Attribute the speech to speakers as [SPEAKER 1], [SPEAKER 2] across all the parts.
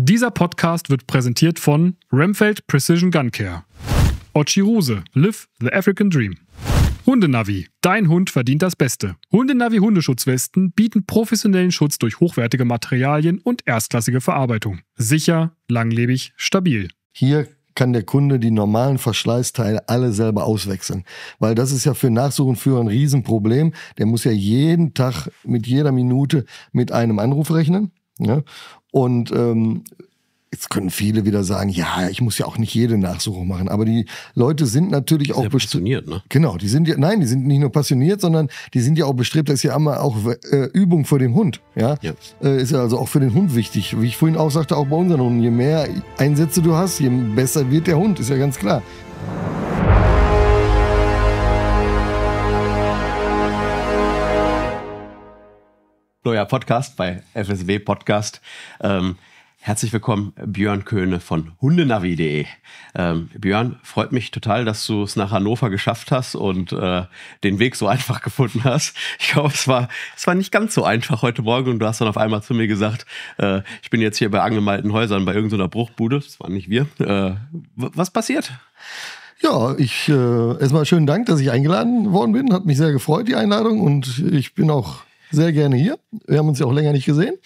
[SPEAKER 1] Dieser Podcast wird präsentiert von Remfeld Precision Gun Care. Ochirose, Live the African Dream. Hundenavi, dein Hund verdient das Beste. Hundenavi
[SPEAKER 2] Hundeschutzwesten bieten professionellen Schutz durch hochwertige Materialien und erstklassige Verarbeitung. Sicher, langlebig, stabil. Hier kann der Kunde die normalen Verschleißteile alle selber auswechseln. Weil das ist ja für Nachsuchenführer ein Riesenproblem. Der muss ja jeden Tag mit jeder Minute mit einem Anruf rechnen. Ne? Und ähm, Jetzt können viele wieder sagen, ja, ich muss ja auch nicht jede Nachsuche machen, aber die Leute sind natürlich auch passioniert, ne? Genau, die sind ja, nein, die sind nicht nur passioniert, sondern die sind ja auch bestrebt, das ist ja immer auch äh, Übung für den Hund, ja? ja. Äh, ist ja also auch für den Hund wichtig. Wie ich vorhin auch sagte, auch bei unseren Hunden, je mehr Einsätze du hast, je besser wird der Hund, ist ja ganz klar.
[SPEAKER 1] neuer Podcast bei FSW Podcast. Ähm, herzlich willkommen, Björn Köhne von hundenavi.de. Ähm, Björn, freut mich total, dass du es nach Hannover geschafft hast und äh, den Weg so einfach gefunden hast. Ich glaube, es war, es war nicht ganz so einfach heute Morgen und du hast dann auf einmal zu mir gesagt, äh, ich bin jetzt hier bei angemalten Häusern bei irgendeiner Bruchbude, das waren nicht wir. Äh, was passiert? Ja,
[SPEAKER 2] ich äh, erstmal schönen Dank, dass ich eingeladen worden bin. Hat mich sehr gefreut, die Einladung. Und ich bin auch sehr gerne hier. Wir haben uns ja auch länger nicht gesehen.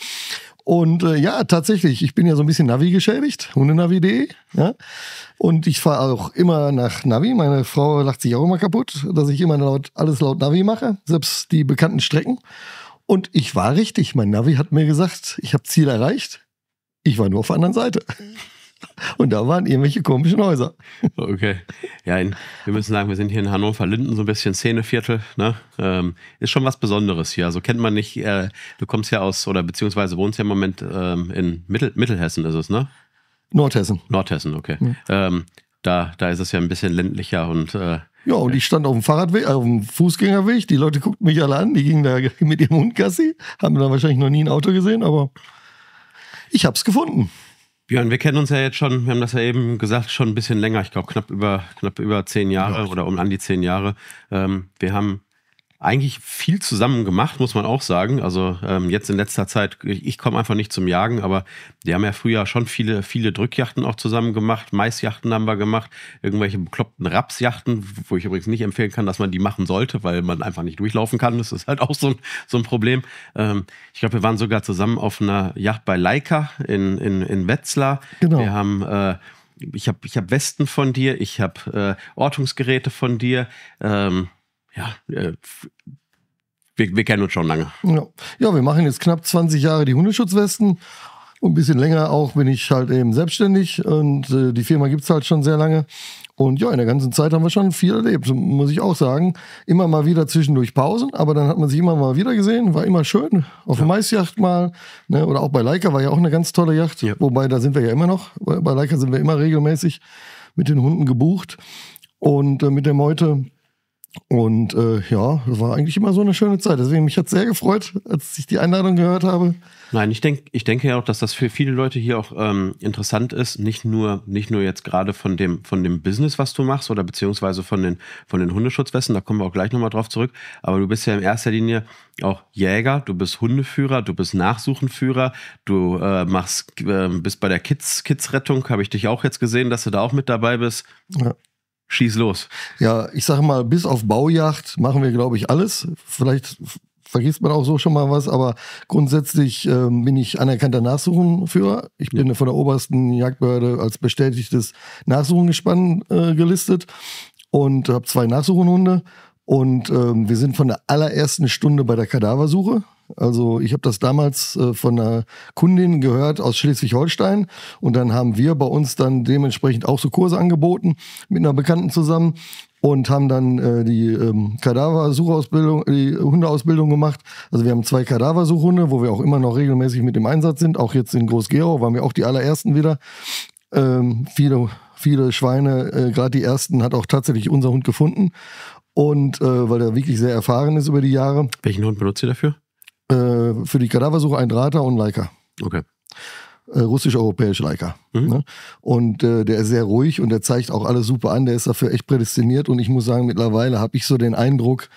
[SPEAKER 2] Und äh, ja, tatsächlich, ich bin ja so ein bisschen Navi geschädigt, hundenavi.de. Ja? Und ich fahre auch immer nach Navi. Meine Frau lacht sich auch immer kaputt, dass ich immer laut, alles laut Navi mache, selbst die bekannten Strecken. Und ich war richtig. Mein Navi hat mir gesagt, ich habe Ziel erreicht. Ich war nur auf der anderen Seite. Und da waren irgendwelche komischen Häuser.
[SPEAKER 1] Okay. Ja, in, wir müssen sagen, wir sind hier in Hannover-Linden, so ein bisschen Szeneviertel. Ne? Ähm, ist schon was Besonderes hier. Also kennt man nicht, äh, du kommst ja aus, oder beziehungsweise wohnst ja im Moment ähm, in Mittel, Mittelhessen, ist es, ne? Nordhessen. Nordhessen, okay. Ja. Ähm, da, da ist es ja ein bisschen ländlicher und. Äh,
[SPEAKER 2] ja, und ich stand auf dem Fahrradweg, auf dem Fußgängerweg. Die Leute guckten mich alle an. Die gingen da mit ihrem Hund Gassi. Haben da wahrscheinlich noch nie ein Auto gesehen, aber ich hab's gefunden.
[SPEAKER 1] Björn, wir kennen uns ja jetzt schon, wir haben das ja eben gesagt, schon ein bisschen länger. Ich glaube, knapp über, knapp über zehn Jahre ja. oder um an die zehn Jahre. Ähm, wir haben eigentlich viel zusammen gemacht, muss man auch sagen. Also ähm, jetzt in letzter Zeit, ich, ich komme einfach nicht zum Jagen, aber die haben ja früher schon viele, viele Drückjachten auch zusammen gemacht. Maisjachten haben wir gemacht, irgendwelche bekloppten Rapsjachten, wo ich übrigens nicht empfehlen kann, dass man die machen sollte, weil man einfach nicht durchlaufen kann. Das ist halt auch so ein, so ein Problem. Ähm, ich glaube, wir waren sogar zusammen auf einer Yacht bei Leica in, in, in Wetzlar. Genau. Wir haben äh, ich habe ich hab Westen von dir, ich habe äh, Ortungsgeräte von dir. Ähm, ja, äh, wir, wir, kennen uns schon lange.
[SPEAKER 2] Ja. ja, wir machen jetzt knapp 20 Jahre die Hundeschutzwesten. Und ein bisschen länger auch bin ich halt eben selbstständig und äh, die Firma gibt es halt schon sehr lange. Und ja, in der ganzen Zeit haben wir schon viel erlebt, muss ich auch sagen. Immer mal wieder zwischendurch Pausen, aber dann hat man sich immer mal wieder gesehen, war immer schön. Auf ja. der Maisjacht mal ne, oder auch bei Leica war ja auch eine ganz tolle Yacht. Ja. Wobei, da sind wir ja immer noch. Bei Leica sind wir immer regelmäßig mit den Hunden gebucht und äh, mit der Meute und äh, ja, das war eigentlich immer so eine schöne Zeit. Deswegen mich hat sehr gefreut, als ich die Einladung gehört habe.
[SPEAKER 1] Nein, ich denke, ich denke ja auch, dass das für viele Leute hier auch ähm, interessant ist. Nicht nur, nicht nur jetzt gerade von dem, von dem Business, was du machst, oder beziehungsweise von den, von den Hundeschutzwesten, da kommen wir auch gleich nochmal drauf zurück. Aber du bist ja in erster Linie auch Jäger, du bist Hundeführer, du bist Nachsuchenführer, du äh, machst, äh, bist bei der Kids, Kids-Rettung, habe ich dich auch jetzt gesehen, dass du da auch mit dabei bist. Ja. Schieß los.
[SPEAKER 2] Ja, ich sage mal, bis auf Baujacht machen wir, glaube ich, alles. Vielleicht vergisst man auch so schon mal was, aber grundsätzlich ähm, bin ich anerkannter Nachsuchenführer. Ich bin ja. von der obersten Jagdbehörde als bestätigtes Nachsuchengespann äh, gelistet und habe zwei Nachsuchenhunde. Und ähm, wir sind von der allerersten Stunde bei der Kadaversuche. Also ich habe das damals äh, von einer Kundin gehört aus Schleswig-Holstein und dann haben wir bei uns dann dementsprechend auch so Kurse angeboten mit einer Bekannten zusammen und haben dann äh, die ähm, Kadaversuchausbildung, äh, die Hundeausbildung gemacht. Also wir haben zwei Kadaversuchhunde, wo wir auch immer noch regelmäßig mit im Einsatz sind. Auch jetzt in Groß-Gerau waren wir auch die allerersten wieder. Ähm, viele, viele Schweine, äh, gerade die ersten, hat auch tatsächlich unser Hund gefunden. Und äh, weil er wirklich sehr erfahren ist über die Jahre.
[SPEAKER 1] Welchen Hund benutzt ihr dafür?
[SPEAKER 2] Äh, für die Kadaversuche ein Drahter und Leica.
[SPEAKER 1] Okay. Äh, russisch-europäische
[SPEAKER 2] Leica. Mhm. Ne? Und äh, der ist sehr ruhig und der zeigt auch alles super an. Der ist dafür echt prädestiniert. Und ich muss sagen, mittlerweile habe ich so den Eindruck,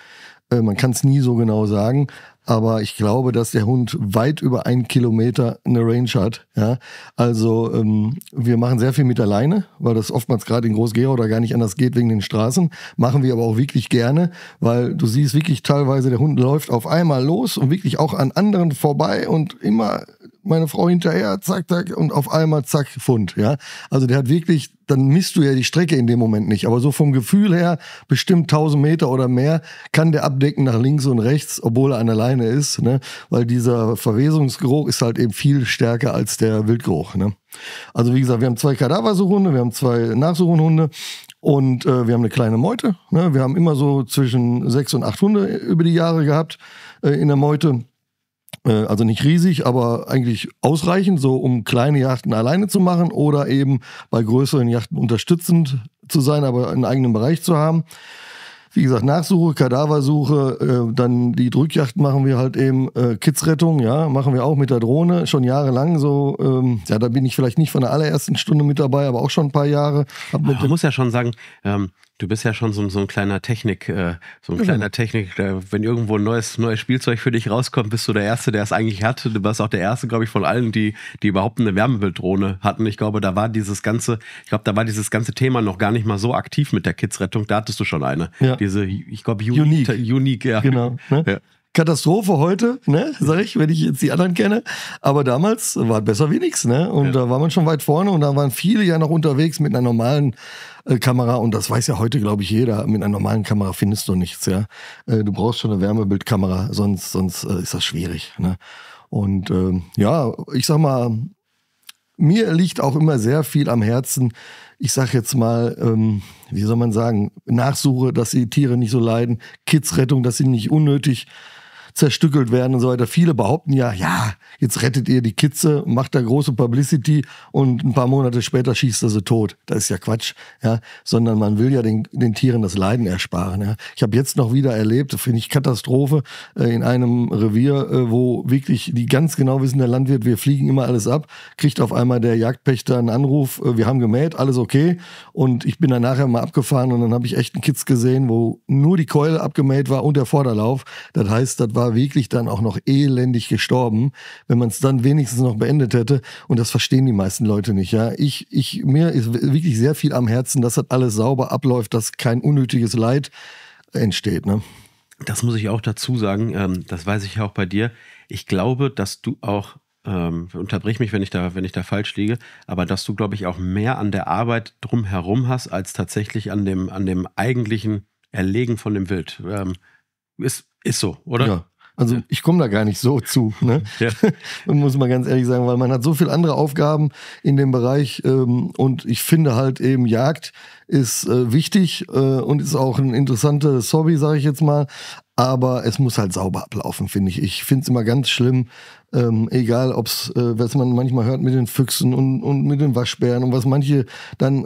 [SPEAKER 2] äh, man kann es nie so genau sagen, aber ich glaube, dass der Hund weit über einen Kilometer eine Range hat. Ja? Also ähm, wir machen sehr viel mit der Leine, weil das oftmals gerade in Groß-Gerau oder gar nicht anders geht wegen den Straßen. Machen wir aber auch wirklich gerne, weil du siehst wirklich teilweise, der Hund läuft auf einmal los und wirklich auch an anderen vorbei und immer meine Frau hinterher, zack, zack, und auf einmal, zack, Pfund, ja. Also der hat wirklich, dann misst du ja die Strecke in dem Moment nicht, aber so vom Gefühl her, bestimmt 1000 Meter oder mehr, kann der abdecken nach links und rechts, obwohl er an der Leine ist, ne, weil dieser Verwesungsgeruch ist halt eben viel stärker als der Wildgeruch, ne. Also wie gesagt, wir haben zwei Kadaversuchhunde, wir haben zwei Nachsuchhunde und äh, wir haben eine kleine Meute, ne. wir haben immer so zwischen sechs und acht Hunde über die Jahre gehabt äh, in der Meute äh, also nicht riesig, aber eigentlich ausreichend, so um kleine Yachten alleine zu machen oder eben bei größeren Yachten unterstützend zu sein, aber einen eigenen Bereich zu haben. Wie gesagt, Nachsuche, Kadaversuche, äh, dann die Drückjachten machen wir halt eben, äh, Kidsrettung, ja, machen wir auch mit der Drohne, schon jahrelang so, ähm, ja, da bin ich vielleicht nicht von der allerersten Stunde mit dabei, aber auch schon ein paar Jahre.
[SPEAKER 1] Man muss ja schon sagen, ähm, Du bist ja schon so, so ein kleiner Technik, äh, so ein mhm. kleiner Technik, äh, wenn irgendwo ein neues, neues Spielzeug für dich rauskommt, bist du der Erste, der es eigentlich hatte. Du warst auch der Erste, glaube ich, von allen, die, die überhaupt eine Wärmebilddrohne hatten. Ich glaube, da war dieses ganze, ich glaube, da war dieses ganze Thema noch gar nicht mal so aktiv mit der Kids-Rettung. Da hattest du schon eine. Ja. Diese, ich glaube, Unique. Unique, ja. Genau.
[SPEAKER 2] Ne? Ja. Katastrophe heute, ne, sag ich, wenn ich jetzt die anderen kenne. Aber damals war besser wie nichts, ne? Und ja. da war man schon weit vorne und da waren viele ja noch unterwegs mit einer normalen äh, Kamera. Und das weiß ja heute, glaube ich, jeder. Mit einer normalen Kamera findest du nichts, ja. Äh, du brauchst schon eine Wärmebildkamera, sonst, sonst äh, ist das schwierig. Ne? Und ähm, ja, ich sag mal, mir liegt auch immer sehr viel am Herzen. Ich sag jetzt mal, ähm, wie soll man sagen, Nachsuche, dass die Tiere nicht so leiden, Kidsrettung, dass sie nicht unnötig äh, zerstückelt werden und so weiter. Viele behaupten ja, ja, jetzt rettet ihr die Kitze, macht da große Publicity und ein paar Monate später schießt er sie tot. Das ist ja Quatsch, ja. Sondern man will ja den, den Tieren das Leiden ersparen. Ja. Ich habe jetzt noch wieder erlebt, finde ich Katastrophe, äh, in einem Revier, äh, wo wirklich die ganz genau wissen, der Landwirt, wir fliegen immer alles ab, kriegt auf einmal der Jagdpächter einen Anruf, äh, wir haben gemäht, alles okay. Und ich bin dann nachher mal abgefahren und dann habe ich echt einen Kitz gesehen, wo nur die Keule abgemäht war und der Vorderlauf. Das heißt, das war war wirklich dann auch noch elendig gestorben, wenn man es dann wenigstens noch beendet hätte. Und das verstehen die meisten Leute nicht. Ja, ich, ich, mir ist wirklich sehr viel am Herzen, dass das alles sauber abläuft, dass kein unnötiges Leid entsteht. Ne?
[SPEAKER 1] Das muss ich auch dazu sagen. Ähm, das weiß ich ja auch bei dir. Ich glaube, dass du auch ähm, unterbrich mich, wenn ich da, wenn ich da falsch liege, aber dass du, glaube ich, auch mehr an der Arbeit drumherum hast, als tatsächlich an dem, an dem eigentlichen Erlegen von dem Wild. Ähm, ist, ist so, oder? Ja, also ich komme da gar nicht so zu, ne? ja.
[SPEAKER 2] muss man ganz ehrlich sagen, weil man hat so
[SPEAKER 1] viele andere Aufgaben
[SPEAKER 2] in dem Bereich ähm, und ich finde halt eben Jagd ist äh, wichtig äh, und ist auch ein interessantes Hobby, sage ich jetzt mal. Aber es muss halt sauber ablaufen, finde ich. Ich finde es immer ganz schlimm, ähm, egal ob es, äh, was man manchmal hört mit den Füchsen und, und mit den Waschbären und was manche dann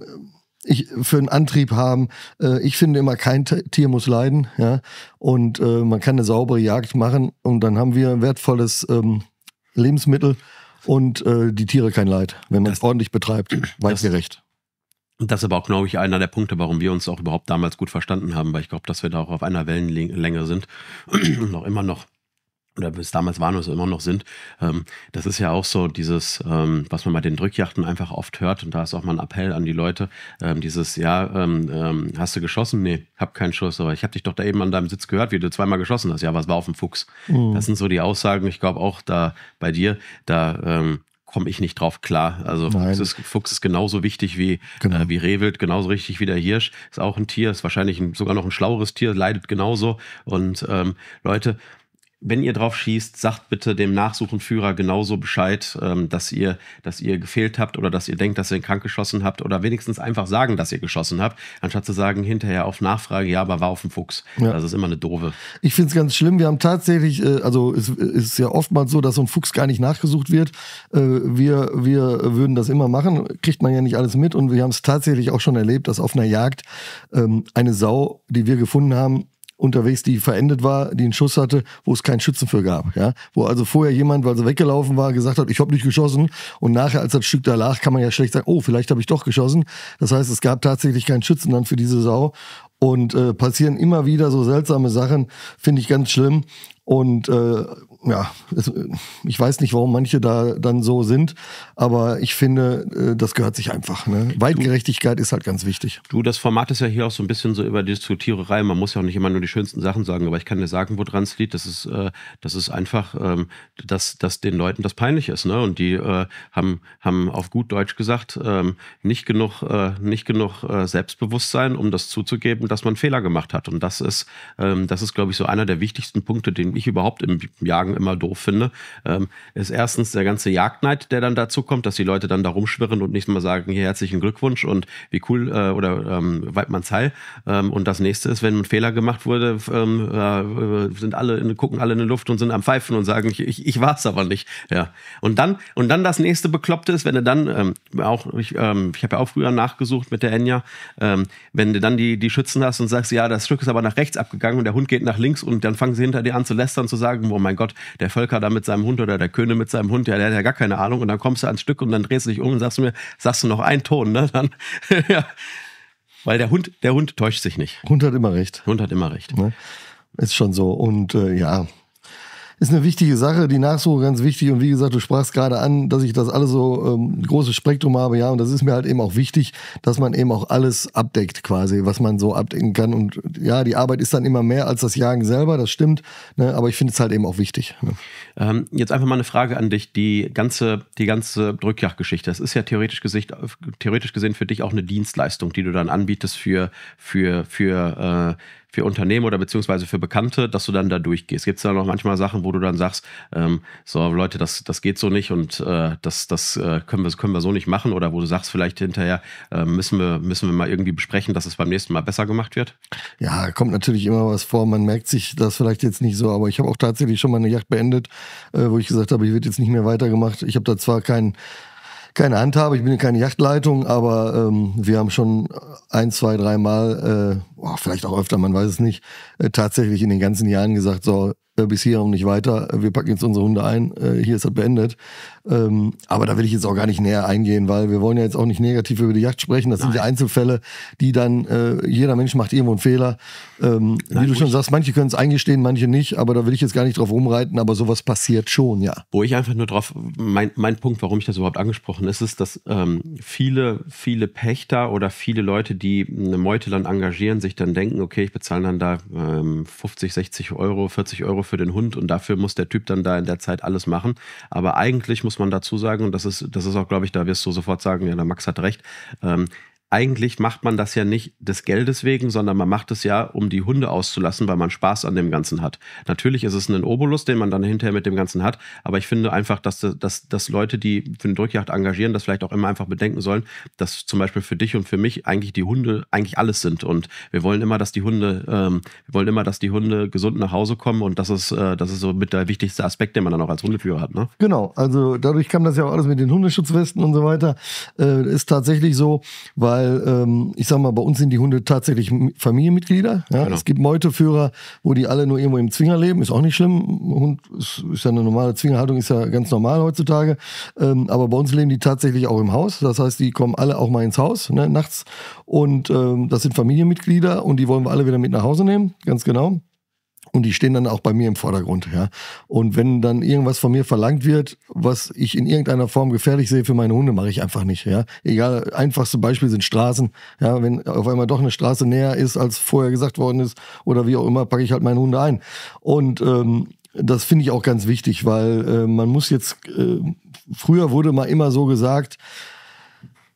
[SPEAKER 2] ich, für einen Antrieb haben. Äh, ich finde immer, kein Tier muss leiden. Ja? Und äh, man kann eine saubere Jagd machen und dann haben wir ein wertvolles ähm, Lebensmittel und äh, die Tiere kein Leid, wenn man es ordentlich betreibt, weitgerecht.
[SPEAKER 1] Das ist aber auch, glaube ich, einer der Punkte, warum wir uns auch überhaupt damals gut verstanden haben, weil ich glaube, dass wir da auch auf einer Wellenlänge sind und auch immer noch oder es damals waren oder so immer noch sind, ähm, das ist ja auch so dieses, ähm, was man bei den Drückjachten einfach oft hört und da ist auch mal ein Appell an die Leute, ähm, dieses, ja, ähm, ähm, hast du geschossen? Nee, hab keinen Schuss, aber ich habe dich doch da eben an deinem Sitz gehört, wie du zweimal geschossen hast. Ja, was war auf dem Fuchs? Mhm. Das sind so die Aussagen, ich glaube auch da bei dir, da ähm, komme ich nicht drauf klar. Also Fuchs ist, Fuchs ist, genauso wichtig wie, genau. äh, wie Rehwild, genauso richtig wie der Hirsch. Ist auch ein Tier, ist wahrscheinlich ein, sogar noch ein schlaueres Tier, leidet genauso. Und ähm, Leute, wenn ihr drauf schießt, sagt bitte dem Nachsuchenführer genauso Bescheid, ähm, dass, ihr, dass ihr gefehlt habt oder dass ihr denkt, dass ihr krank geschossen habt oder wenigstens einfach sagen, dass ihr geschossen habt, anstatt zu sagen hinterher auf Nachfrage, ja, aber war auf dem Fuchs. Ja. Das ist immer eine doofe.
[SPEAKER 2] Ich finde es ganz schlimm. Wir haben tatsächlich, äh, also es ist ja oftmals so, dass so ein Fuchs gar nicht nachgesucht wird. Äh, wir, wir würden das immer machen, kriegt man ja nicht alles mit und wir haben es tatsächlich auch schon erlebt, dass auf einer Jagd ähm, eine Sau, die wir gefunden haben, unterwegs, die verendet war, die einen Schuss hatte, wo es keinen Schützen für gab. Ja? Wo also vorher jemand, weil sie weggelaufen war, gesagt hat, ich habe nicht geschossen. Und nachher, als das Stück da lag, kann man ja schlecht sagen, oh, vielleicht habe ich doch geschossen. Das heißt, es gab tatsächlich keinen Schützen dann für diese Sau. Und äh, passieren immer wieder so seltsame Sachen, finde ich ganz schlimm. Und äh, ja, es, ich weiß nicht, warum manche da dann so sind, aber ich finde, äh, das gehört sich einfach. Ne? Weitgerechtigkeit ist halt ganz wichtig.
[SPEAKER 1] Du, das Format ist ja hier auch so ein bisschen so über Diskutiererei. Man muss ja auch nicht immer nur die schönsten Sachen sagen, aber ich kann dir sagen, woran es liegt. Das ist, äh, das ist einfach, ähm, dass, dass den Leuten das peinlich ist. Ne? Und die äh, haben, haben auf gut Deutsch gesagt, ähm, nicht genug, äh, nicht genug äh, Selbstbewusstsein, um das zuzugeben, dass man Fehler gemacht hat. Und das ist, ähm, ist, glaube ich, so einer der wichtigsten Punkte, den ich überhaupt im Jagen immer doof finde, ähm, ist erstens der ganze Jagdneid, der dann dazu kommt, dass die Leute dann da rumschwirren und nicht mal sagen, hier herzlichen Glückwunsch und wie cool äh, oder ähm, weit man's heil. Ähm, und das nächste ist, wenn ein Fehler gemacht wurde, ähm, äh, sind alle in, gucken alle in die Luft und sind am Pfeifen und sagen, ich, ich, ich war's aber nicht. Ja. Und dann, und dann das nächste Bekloppte ist, wenn du dann ähm, auch, ich, ähm, ich habe ja auch früher nachgesucht mit der Enya, ähm, wenn du dann die, die Schützen hast und sagst, ja, das Stück ist aber nach rechts abgegangen und der Hund geht nach links und dann fangen sie hinter dir an zu lästern begeistern, zu sagen, oh mein Gott, der Völker da mit seinem Hund oder der König mit seinem Hund, ja, der hat ja gar keine Ahnung. Und dann kommst du ans Stück und dann drehst du dich um und sagst mir, sagst du noch einen Ton, ne? Dann, ja. Weil der Hund, der Hund täuscht sich nicht. Hund hat immer recht. Hund hat immer recht.
[SPEAKER 2] Ne? Ist schon so. Und äh, ja, ist eine wichtige Sache, die Nachsuche ganz wichtig. Und wie gesagt, du sprachst gerade an, dass ich das alles so ähm, großes Spektrum habe, ja. Und das ist mir halt eben auch wichtig, dass man eben auch alles abdeckt, quasi, was man so abdecken kann. Und ja, die Arbeit ist dann immer mehr als das Jagen selber, das stimmt. Ne? Aber ich finde es halt eben auch wichtig.
[SPEAKER 1] Ne? Ähm, jetzt einfach mal eine Frage an dich. Die ganze, die ganze Drückjagdgeschichte, das ist ja theoretisch, gesicht, äh, theoretisch gesehen für dich auch eine Dienstleistung, die du dann anbietest für, für, für äh, für Unternehmen oder beziehungsweise für Bekannte, dass du dann da durchgehst? Gibt es da noch manchmal Sachen, wo du dann sagst, ähm, so Leute, das, das geht so nicht und äh, das, das äh, können, wir, können wir so nicht machen oder wo du sagst, vielleicht hinterher äh, müssen, wir, müssen wir mal irgendwie besprechen, dass es beim nächsten Mal besser gemacht wird?
[SPEAKER 2] Ja, kommt natürlich immer was vor. Man merkt sich das vielleicht jetzt nicht so, aber ich habe auch tatsächlich schon mal eine Yacht beendet, äh, wo ich gesagt habe, ich wird jetzt nicht mehr weitergemacht. Ich habe da zwar keinen keine Handhabe, ich bin keine Yachtleitung, aber ähm, wir haben schon ein, zwei, dreimal, äh, oh, vielleicht auch öfter, man weiß es nicht, äh, tatsächlich in den ganzen Jahren gesagt, so, äh, bis hier und nicht weiter, wir packen jetzt unsere Hunde ein, äh, hier ist das beendet. Ähm, aber da will ich jetzt auch gar nicht näher eingehen, weil wir wollen ja jetzt auch nicht negativ über die Jagd sprechen. Das Nein. sind die Einzelfälle, die dann, äh, jeder Mensch macht irgendwo einen Fehler. Ähm, Nein, wie du schon sagst, manche können es eingestehen, manche nicht, aber da will ich jetzt gar nicht drauf rumreiten, aber sowas passiert schon, ja.
[SPEAKER 1] Wo ich einfach nur drauf, mein, mein Punkt, warum ich das überhaupt angesprochen ist, ist, dass ähm, viele, viele Pächter oder viele Leute, die eine Meute dann engagieren, sich dann denken, okay, ich bezahle dann da 50, ähm, 60 Euro, 40 Euro für den Hund und dafür muss der Typ dann da in der Zeit alles machen. Aber eigentlich muss muss man dazu sagen, und das ist, das ist auch, glaube ich, da wirst du sofort sagen, ja, der Max hat recht. Ähm, eigentlich macht man das ja nicht des Geldes wegen, sondern man macht es ja, um die Hunde auszulassen, weil man Spaß an dem Ganzen hat. Natürlich ist es ein Obolus, den man dann hinterher mit dem Ganzen hat, aber ich finde einfach, dass, dass, dass Leute, die für eine Drückjagd engagieren, das vielleicht auch immer einfach bedenken sollen, dass zum Beispiel für dich und für mich eigentlich die Hunde eigentlich alles sind. Und wir wollen immer, dass die Hunde, ähm, wir wollen immer, dass die Hunde gesund nach Hause kommen und das ist, äh, das ist so mit der wichtigste Aspekt, den man dann auch als Hundeführer hat. Ne?
[SPEAKER 2] Genau, also dadurch kam das ja auch alles mit den Hundeschutzwesten und so weiter. Äh, ist tatsächlich so, weil weil ähm, ich sag mal, bei uns sind die Hunde tatsächlich Familienmitglieder. Ja? Genau. Es gibt Meuteführer, wo die alle nur irgendwo im Zwinger leben, ist auch nicht schlimm. Hund ist, ist ja eine normale Zwingerhaltung, ist ja ganz normal heutzutage. Ähm, aber bei uns leben die tatsächlich auch im Haus. Das heißt, die kommen alle auch mal ins Haus ne, nachts. Und ähm, das sind Familienmitglieder und die wollen wir alle wieder mit nach Hause nehmen, ganz genau. Und die stehen dann auch bei mir im Vordergrund. Ja? Und wenn dann irgendwas von mir verlangt wird, was ich in irgendeiner Form gefährlich sehe für meine Hunde, mache ich einfach nicht. Ja? Egal, einfachste Beispiel sind Straßen. Ja? Wenn auf einmal doch eine Straße näher ist, als vorher gesagt worden ist oder wie auch immer, packe ich halt meine Hunde ein. Und ähm, das finde ich auch ganz wichtig, weil äh, man muss jetzt, äh, früher wurde mal immer so gesagt,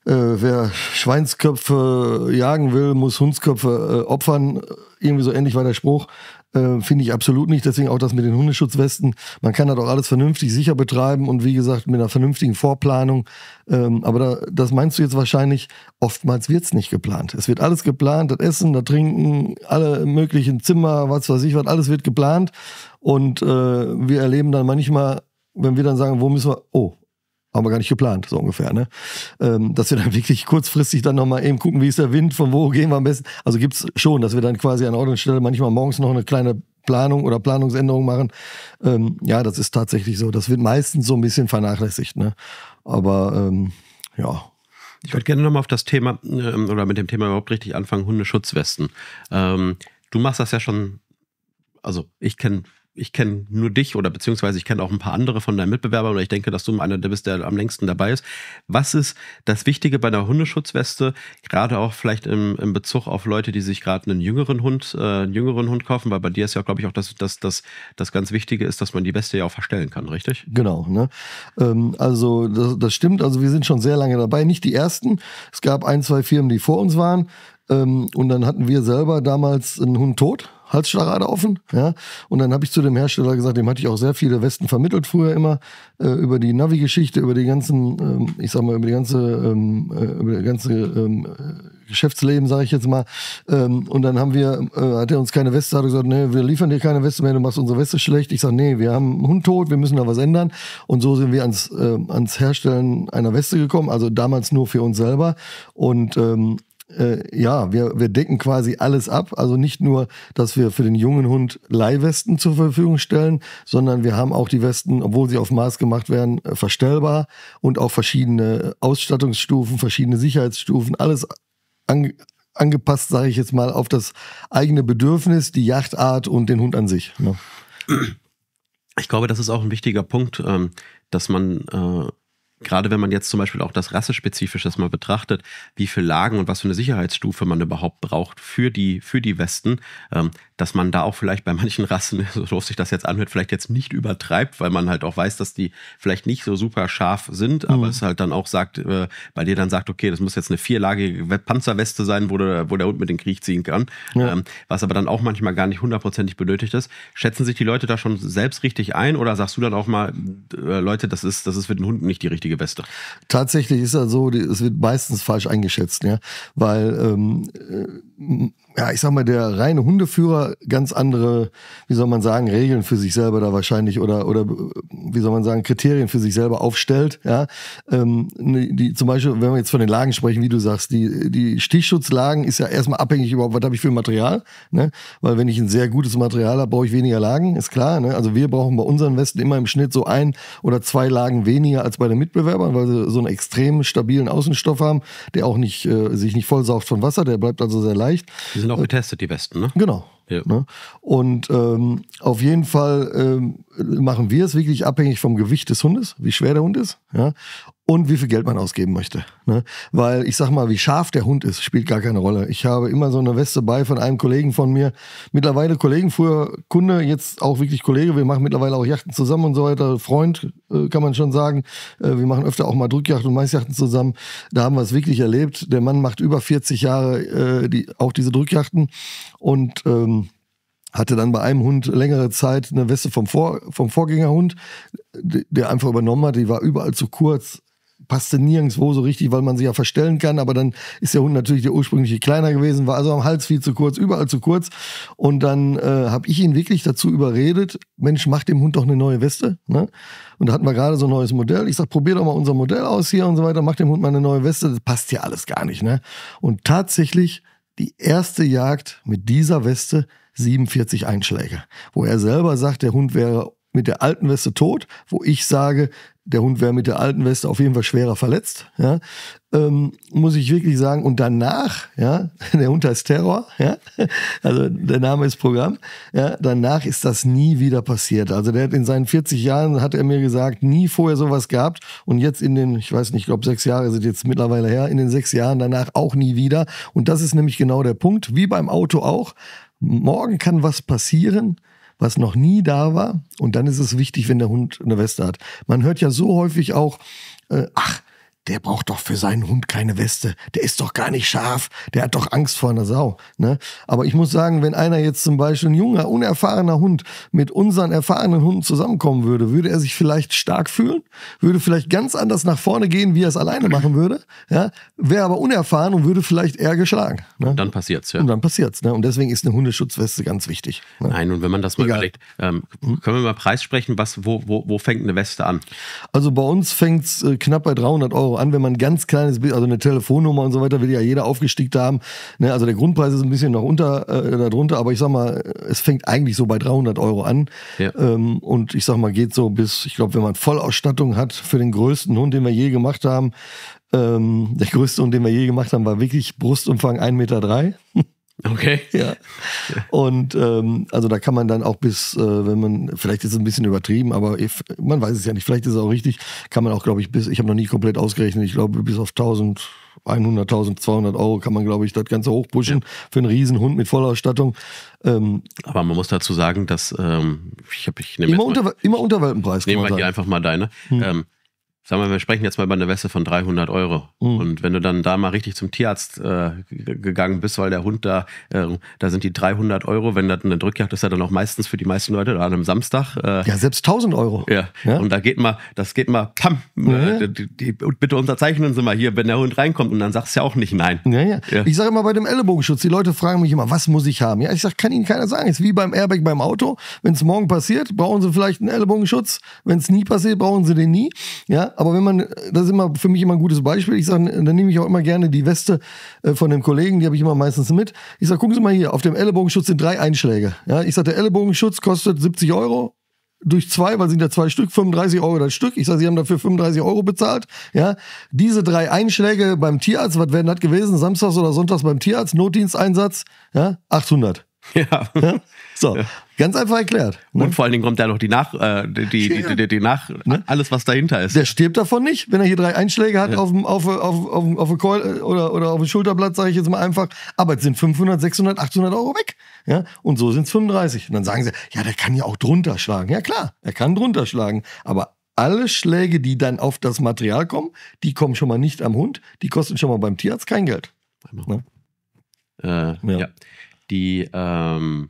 [SPEAKER 2] äh, wer Schweinsköpfe jagen will, muss Hundsköpfe äh, opfern. Äh, irgendwie so ähnlich war der Spruch äh, finde ich absolut nicht. Deswegen auch das mit den Hundeschutzwesten. Man kann da doch alles vernünftig sicher betreiben und wie gesagt mit einer vernünftigen Vorplanung. Ähm, aber da, das meinst du jetzt wahrscheinlich, oftmals wird es nicht geplant. Es wird alles geplant, das Essen, das Trinken, alle möglichen Zimmer, was weiß ich was, alles wird geplant. Und äh, wir erleben dann manchmal, wenn wir dann sagen, wo müssen wir, oh, haben wir gar nicht geplant, so ungefähr. Ne? Ähm, dass wir dann wirklich kurzfristig dann nochmal eben gucken, wie ist der Wind, von wo gehen wir am besten. Also gibt es schon, dass wir dann quasi an Ort und Stelle manchmal morgens noch eine kleine Planung oder Planungsänderung machen. Ähm, ja, das ist tatsächlich so. Das wird meistens so ein bisschen vernachlässigt. Ne? Aber ähm, ja,
[SPEAKER 1] ich würde gerne nochmal auf das Thema ähm, oder mit dem Thema überhaupt richtig anfangen, Hundeschutzwesten. Ähm, du machst das ja schon, also ich kenne ich kenne nur dich oder beziehungsweise ich kenne auch ein paar andere von deinen Mitbewerbern oder ich denke, dass du einer der bist, der am längsten dabei ist. Was ist das Wichtige bei einer Hundeschutzweste, gerade auch vielleicht im, im Bezug auf Leute, die sich gerade einen jüngeren Hund, äh, einen jüngeren Hund kaufen, weil bei dir ist ja, glaube ich, auch das, das, das, das ganz Wichtige ist, dass man die Weste ja auch verstellen kann, richtig?
[SPEAKER 2] Genau, ne? Ähm, also das, das stimmt. Also wir sind schon sehr lange dabei, nicht die ersten. Es gab ein, zwei Firmen, die vor uns waren. Ähm, und dann hatten wir selber damals einen Hund tot Halsschlagader offen. Ja? Und dann habe ich zu dem Hersteller gesagt, dem hatte ich auch sehr viele Westen vermittelt früher immer, äh, über die Navi-Geschichte, über die ganzen, ähm, ich sag mal, über die ganze, ähm, äh, über die ganze ähm, äh, Geschäftsleben, sage ich jetzt mal. Ähm, und dann haben wir, äh, hat er uns keine Weste, hat er gesagt, nee, wir liefern dir keine Weste mehr, du machst unsere Weste schlecht. Ich sage, nee, wir haben einen Hund tot, wir müssen da was ändern. Und so sind wir ans, äh, ans Herstellen einer Weste gekommen, also damals nur für uns selber. Und ähm, äh, ja, wir, wir decken quasi alles ab. Also nicht nur, dass wir für den jungen Hund Leihwesten zur Verfügung stellen, sondern wir haben auch die Westen, obwohl sie auf Maß gemacht werden, äh, verstellbar und auch verschiedene Ausstattungsstufen, verschiedene Sicherheitsstufen, alles an, angepasst, sage ich jetzt mal, auf das eigene Bedürfnis, die Yachtart und den Hund an sich. Ne?
[SPEAKER 1] Ich glaube, das ist auch ein wichtiger Punkt, ähm, dass man äh, Mhm. Gerade wenn man jetzt zum Beispiel auch das Rassespezifische mal betrachtet, wie viele Lagen und was für eine Sicherheitsstufe man überhaupt braucht für die, für die Westen, ähm, dass man da auch vielleicht bei manchen Rassen, so doof sich das jetzt anhört, vielleicht jetzt nicht übertreibt, weil man halt auch weiß, dass die vielleicht nicht so super scharf sind, aber mhm. es halt dann auch sagt, äh, bei dir dann sagt, okay, das muss jetzt eine vierlagige Panzerweste sein, wo der, wo der Hund mit dem Krieg ziehen kann, ja. ähm, was aber dann auch manchmal gar nicht hundertprozentig benötigt ist. Schätzen sich die Leute da schon selbst richtig ein oder sagst du dann auch mal, äh, Leute, das ist, das ist für den Hund nicht die richtige Weste?
[SPEAKER 2] Tatsächlich ist das so, es wird meistens falsch eingeschätzt, ja, weil ähm, äh, ja, ich sag mal, der reine Hundeführer ganz andere, wie soll man sagen, Regeln für sich selber da wahrscheinlich oder, oder äh, wie soll man sagen, Kriterien für sich selber aufstellt. Ja, ähm, ne, die, zum Beispiel, wenn wir jetzt von den Lagen sprechen, wie du sagst, die, die Stichschutzlagen ist ja erstmal abhängig überhaupt, was habe ich für Material. Ne? Weil wenn ich ein sehr gutes Material habe, brauche ich weniger Lagen, ist klar. Ne? Also wir brauchen bei unseren Westen immer im Schnitt so ein oder zwei Lagen weniger als bei den Mitbewerbern, weil sie so einen extrem stabilen Außenstoff haben, der auch nicht äh, sich nicht vollsaugt von Wasser, der bleibt also sehr leicht
[SPEAKER 1] sind auch getestet, die Besten, ne? Genau. Ja.
[SPEAKER 2] Ne? Und ähm, auf jeden Fall ähm, machen wir es wirklich abhängig vom Gewicht des Hundes, wie schwer der Hund ist, ja, und wie viel Geld man ausgeben möchte. Ne? Weil ich sag mal, wie scharf der Hund ist, spielt gar keine Rolle. Ich habe immer so eine Weste bei von einem Kollegen von mir, mittlerweile Kollegen, früher Kunde, jetzt auch wirklich Kollege. Wir machen mittlerweile auch Yachten zusammen und so weiter. Freund, äh, kann man schon sagen. Äh, wir machen öfter auch mal Drückjachten und Maisjachten zusammen. Da haben wir es wirklich erlebt. Der Mann macht über 40 Jahre äh, die, auch diese Drückjachten und ähm, hatte dann bei einem Hund längere Zeit eine Weste vom, Vor vom Vorgängerhund, der einfach übernommen hat. Die war überall zu kurz, passte nirgendwo so richtig, weil man sie ja verstellen kann. Aber dann ist der Hund natürlich der ursprüngliche kleiner gewesen, war also am Hals viel zu kurz, überall zu kurz. Und dann äh, habe ich ihn wirklich dazu überredet, Mensch, mach dem Hund doch eine neue Weste. Ne? Und da hatten wir gerade so ein neues Modell. Ich sag, probier doch mal unser Modell aus hier und so weiter, mach dem Hund mal eine neue Weste. Das passt ja alles gar nicht. Ne? Und tatsächlich die erste Jagd mit dieser Weste 47 Einschläge, wo er selber sagt, der Hund wäre mit der alten Weste tot, wo ich sage, der Hund wäre mit der alten Weste auf jeden Fall schwerer verletzt, ja, ähm, muss ich wirklich sagen. Und danach, ja, der Hund heißt Terror, ja, also der Name ist Programm, ja, danach ist das nie wieder passiert. Also der hat in seinen 40 Jahren, hat er mir gesagt, nie vorher sowas gehabt. Und jetzt in den, ich weiß nicht, ich glaube sechs Jahre sind jetzt mittlerweile her, in den sechs Jahren danach auch nie wieder. Und das ist nämlich genau der Punkt, wie beim Auto auch morgen kann was passieren, was noch nie da war. Und dann ist es wichtig, wenn der Hund eine Weste hat. Man hört ja so häufig auch, äh, ach, der braucht doch für seinen Hund keine Weste, der ist doch gar nicht scharf, der hat doch Angst vor einer Sau. Ne? Aber ich muss sagen, wenn einer jetzt zum Beispiel ein junger, unerfahrener Hund mit unseren erfahrenen Hunden zusammenkommen würde, würde er sich vielleicht stark fühlen, würde vielleicht ganz anders nach vorne gehen, wie er es alleine machen würde, ja? wäre aber unerfahren und würde vielleicht eher geschlagen.
[SPEAKER 1] Ne? Dann passiert's, ja. Und
[SPEAKER 2] dann passiert's. Ne? Und deswegen ist eine Hundeschutzweste ganz wichtig.
[SPEAKER 1] Ne? Nein, und wenn man das mal Egal. überlegt, ähm, hm? können wir mal Preis sprechen, was, wo, wo, wo fängt eine Weste an?
[SPEAKER 2] Also bei uns fängt's äh, knapp bei 300 Euro Euro an, wenn man ein ganz kleines, also eine Telefonnummer und so weiter will ja jeder aufgestickt haben. Ne? Also der Grundpreis ist ein bisschen noch unter, äh, darunter, aber ich sag mal, es fängt eigentlich so bei 300 Euro an. Ja. Ähm, und ich sag mal, geht so bis, ich glaube, wenn man Vollausstattung hat für den größten Hund, den wir je gemacht haben, ähm, der größte Hund, den wir je gemacht haben, war wirklich Brustumfang 1,3 Meter.
[SPEAKER 1] Okay. Ja.
[SPEAKER 2] Und ähm, also da kann man dann auch bis, äh, wenn man, vielleicht ist es ein bisschen übertrieben, aber if, man weiß es ja nicht, vielleicht ist es auch richtig, kann man auch, glaube ich, bis, ich habe noch nie komplett ausgerechnet, ich glaube, bis auf 1000, 100, 1200 Euro kann man, glaube ich, das Ganze hochpushen ja. für einen Riesenhund mit Vollausstattung. Ähm,
[SPEAKER 1] aber man muss dazu sagen, dass ähm, ich habe ich nehme immer, unter, mal, immer Unterweltenpreis. Nehmen wir hier einfach mal deine. Hm. Ähm, Sag mal, wir sprechen jetzt mal über eine Weste von 300 Euro. Mhm. Und wenn du dann da mal richtig zum Tierarzt äh, gegangen bist, weil der Hund da, äh, da sind die 300 Euro, wenn das eine Drückjagd ist, ja dann auch meistens für die meisten Leute an einem Samstag. Äh, ja,
[SPEAKER 2] selbst 1000 Euro.
[SPEAKER 1] Ja. ja. Und da geht mal, das geht mal, pam, mhm. die, die, bitte unterzeichnen Sie mal hier, wenn der Hund reinkommt. Und dann sagst du ja auch nicht nein. Ja, ja. ja. Ich
[SPEAKER 2] sage immer bei dem Ellenbogenschutz, die Leute fragen mich immer, was muss ich haben? Ja, ich sage, kann Ihnen keiner sagen. Ist wie beim Airbag beim Auto. Wenn es morgen passiert, brauchen Sie vielleicht einen Ellenbogenschutz. Wenn es nie passiert, brauchen Sie den nie. Ja, aber wenn man, das ist immer für mich immer ein gutes Beispiel. Ich sage, dann nehme ich auch immer gerne die Weste äh, von dem Kollegen, die habe ich immer meistens mit. Ich sage, gucken Sie mal hier, auf dem Ellenbogenschutz sind drei Einschläge. Ja, ich sage, der Ellenbogenschutz kostet 70 Euro durch zwei, weil sind ja zwei Stück, 35 Euro das Stück. Ich sage, sie haben dafür 35 Euro bezahlt. Ja, diese drei Einschläge beim Tierarzt, was wären das gewesen? Samstags oder sonntags beim Tierarzt, Notdiensteinsatz, ja, 800. Ja.
[SPEAKER 1] ja? So. Ja. Ganz einfach erklärt. Ne? Und vor allen Dingen kommt da noch die Nach, äh, die, die, die, die, Nach, ne? alles was dahinter ist.
[SPEAKER 2] Der stirbt davon nicht, wenn er hier drei Einschläge hat ja. auf dem auf, auf, auf, auf Keul äh, oder, oder auf dem Schulterblatt, sage ich jetzt mal einfach. Aber es sind 500, 600, 800 Euro weg. Ja? Und so sind es 35. Und dann sagen sie, ja, der kann ja auch drunter schlagen. Ja klar, er kann drunter schlagen. Aber alle Schläge, die dann auf das Material kommen, die kommen schon mal nicht am Hund,
[SPEAKER 1] die kosten schon mal beim Tierarzt kein Geld. Ne? Äh, ja. ja. Die ähm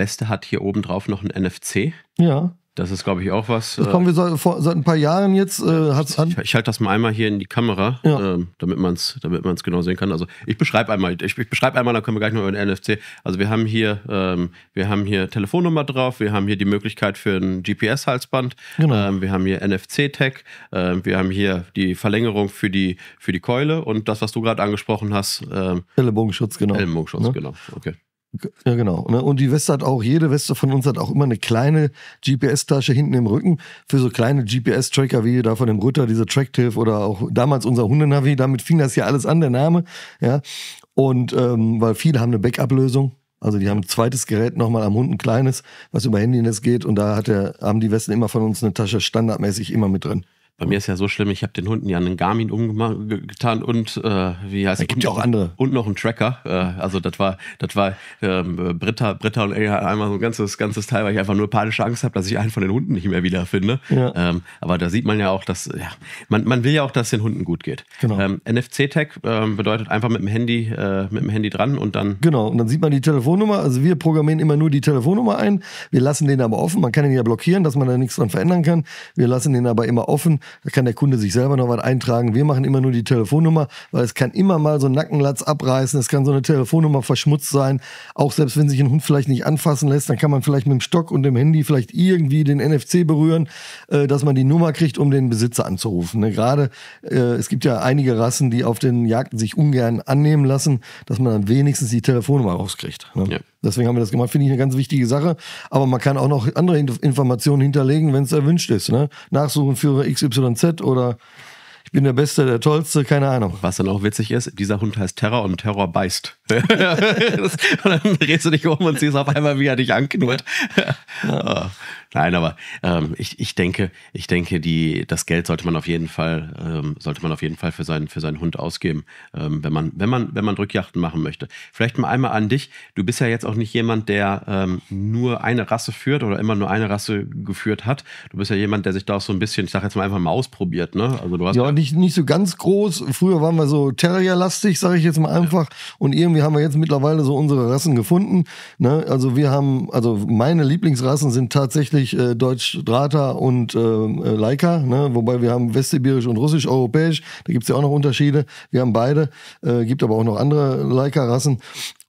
[SPEAKER 1] Beste hat hier oben drauf noch ein NFC. Ja. Das ist, glaube ich, auch was. Das kommen
[SPEAKER 2] äh, wir so, vor, seit ein paar Jahren jetzt. Äh, hat's ich,
[SPEAKER 1] ich halte das mal einmal hier in die Kamera, ja. ähm, damit man es damit man's genau sehen kann. Also ich beschreibe einmal, ich, ich beschreibe einmal, dann können wir gleich noch über den NFC. Also wir haben hier, ähm, wir haben hier Telefonnummer drauf, wir haben hier die Möglichkeit für ein GPS-Halsband, genau. ähm, wir haben hier NFC-Tag, ähm, wir haben hier die Verlängerung für die, für die Keule und das, was du gerade angesprochen hast. Ähm, Ellenbogenschutz, genau. Ellenbogenschutz, ja. Ne? genau. Okay.
[SPEAKER 2] Ja, genau. Ne? Und die Weste hat auch, jede Weste von uns hat auch immer eine kleine GPS-Tasche hinten im Rücken für so kleine GPS-Tracker wie da von dem Rütter, diese Tractive oder auch damals unser Hundenavi. Damit fing das ja alles an, der Name. Ja. Und ähm, weil viele haben eine Backup-Lösung. Also die haben ein zweites Gerät nochmal am Hund, ein kleines, was über Handynetz geht. Und da hat der, haben die Westen immer von uns eine
[SPEAKER 1] Tasche standardmäßig immer mit drin. Bei mir ist ja so schlimm, ich habe den Hunden ja einen Garmin umgetan und äh, wie heißt es? gibt ja auch andere. Und noch einen Tracker. Äh, also das war, das war ähm, Britta, Britta und Elia einmal so ein ganzes, ganzes Teil, weil ich einfach nur panische Angst habe, dass ich einen von den Hunden nicht mehr wiederfinde. Ja. Ähm, aber da sieht man ja auch, dass ja, man, man will ja auch, dass den Hunden gut geht. Genau. Ähm, NFC-Tag ähm, bedeutet einfach mit dem Handy, äh, mit dem Handy dran und dann. Genau,
[SPEAKER 2] und dann sieht man die Telefonnummer. Also wir programmieren immer nur die Telefonnummer ein. Wir lassen den aber offen. Man kann ihn ja blockieren, dass man da nichts dran verändern kann. Wir lassen den aber immer offen da kann der Kunde sich selber noch was eintragen. Wir machen immer nur die Telefonnummer, weil es kann immer mal so ein Nackenlatz abreißen. Es kann so eine Telefonnummer verschmutzt sein. Auch selbst wenn sich ein Hund vielleicht nicht anfassen lässt, dann kann man vielleicht mit dem Stock und dem Handy vielleicht irgendwie den NFC berühren, äh, dass man die Nummer kriegt, um den Besitzer anzurufen. Ne? Gerade äh, es gibt ja einige Rassen, die auf den Jagden sich ungern annehmen lassen, dass man dann wenigstens die Telefonnummer rauskriegt. Ne? Ja. Deswegen haben wir das gemacht. Finde ich eine ganz wichtige Sache. Aber man kann auch noch andere Informationen hinterlegen, wenn es erwünscht ist. Ne? Nachsuchen für XYZ oder ich bin der Beste, der Tollste, keine Ahnung. Was
[SPEAKER 1] dann auch witzig ist, dieser Hund heißt Terror und Terror beißt. und dann drehst du dich um und siehst auf einmal, wie er dich anknurrt. Ja. Oh. Nein, aber ähm, ich, ich denke, ich denke, die, das Geld sollte man auf jeden Fall, ähm, sollte man auf jeden Fall für seinen, für seinen Hund ausgeben, ähm, wenn man, wenn man, wenn man Drückjachten machen möchte. Vielleicht mal einmal an dich. Du bist ja jetzt auch nicht jemand, der ähm, nur eine Rasse führt oder immer nur eine Rasse geführt hat. Du bist ja jemand, der sich da auch so ein bisschen, ich sag jetzt mal einfach mal ausprobiert, ne? Also du hast ja, ja
[SPEAKER 2] nicht, nicht so ganz groß. Früher waren wir so Terrier-lastig, sage ich jetzt mal einfach. Ja. Und irgendwie haben wir jetzt mittlerweile so unsere Rassen gefunden. Ne? Also wir haben, also meine Lieblingsrassen sind tatsächlich sprachlich äh, Deutsch Drata und äh, äh, Leica, ne? wobei wir haben Westsibirisch und Russisch, Europäisch, da gibt es ja auch noch Unterschiede. Wir haben beide, äh, gibt aber auch noch andere Leica-Rassen.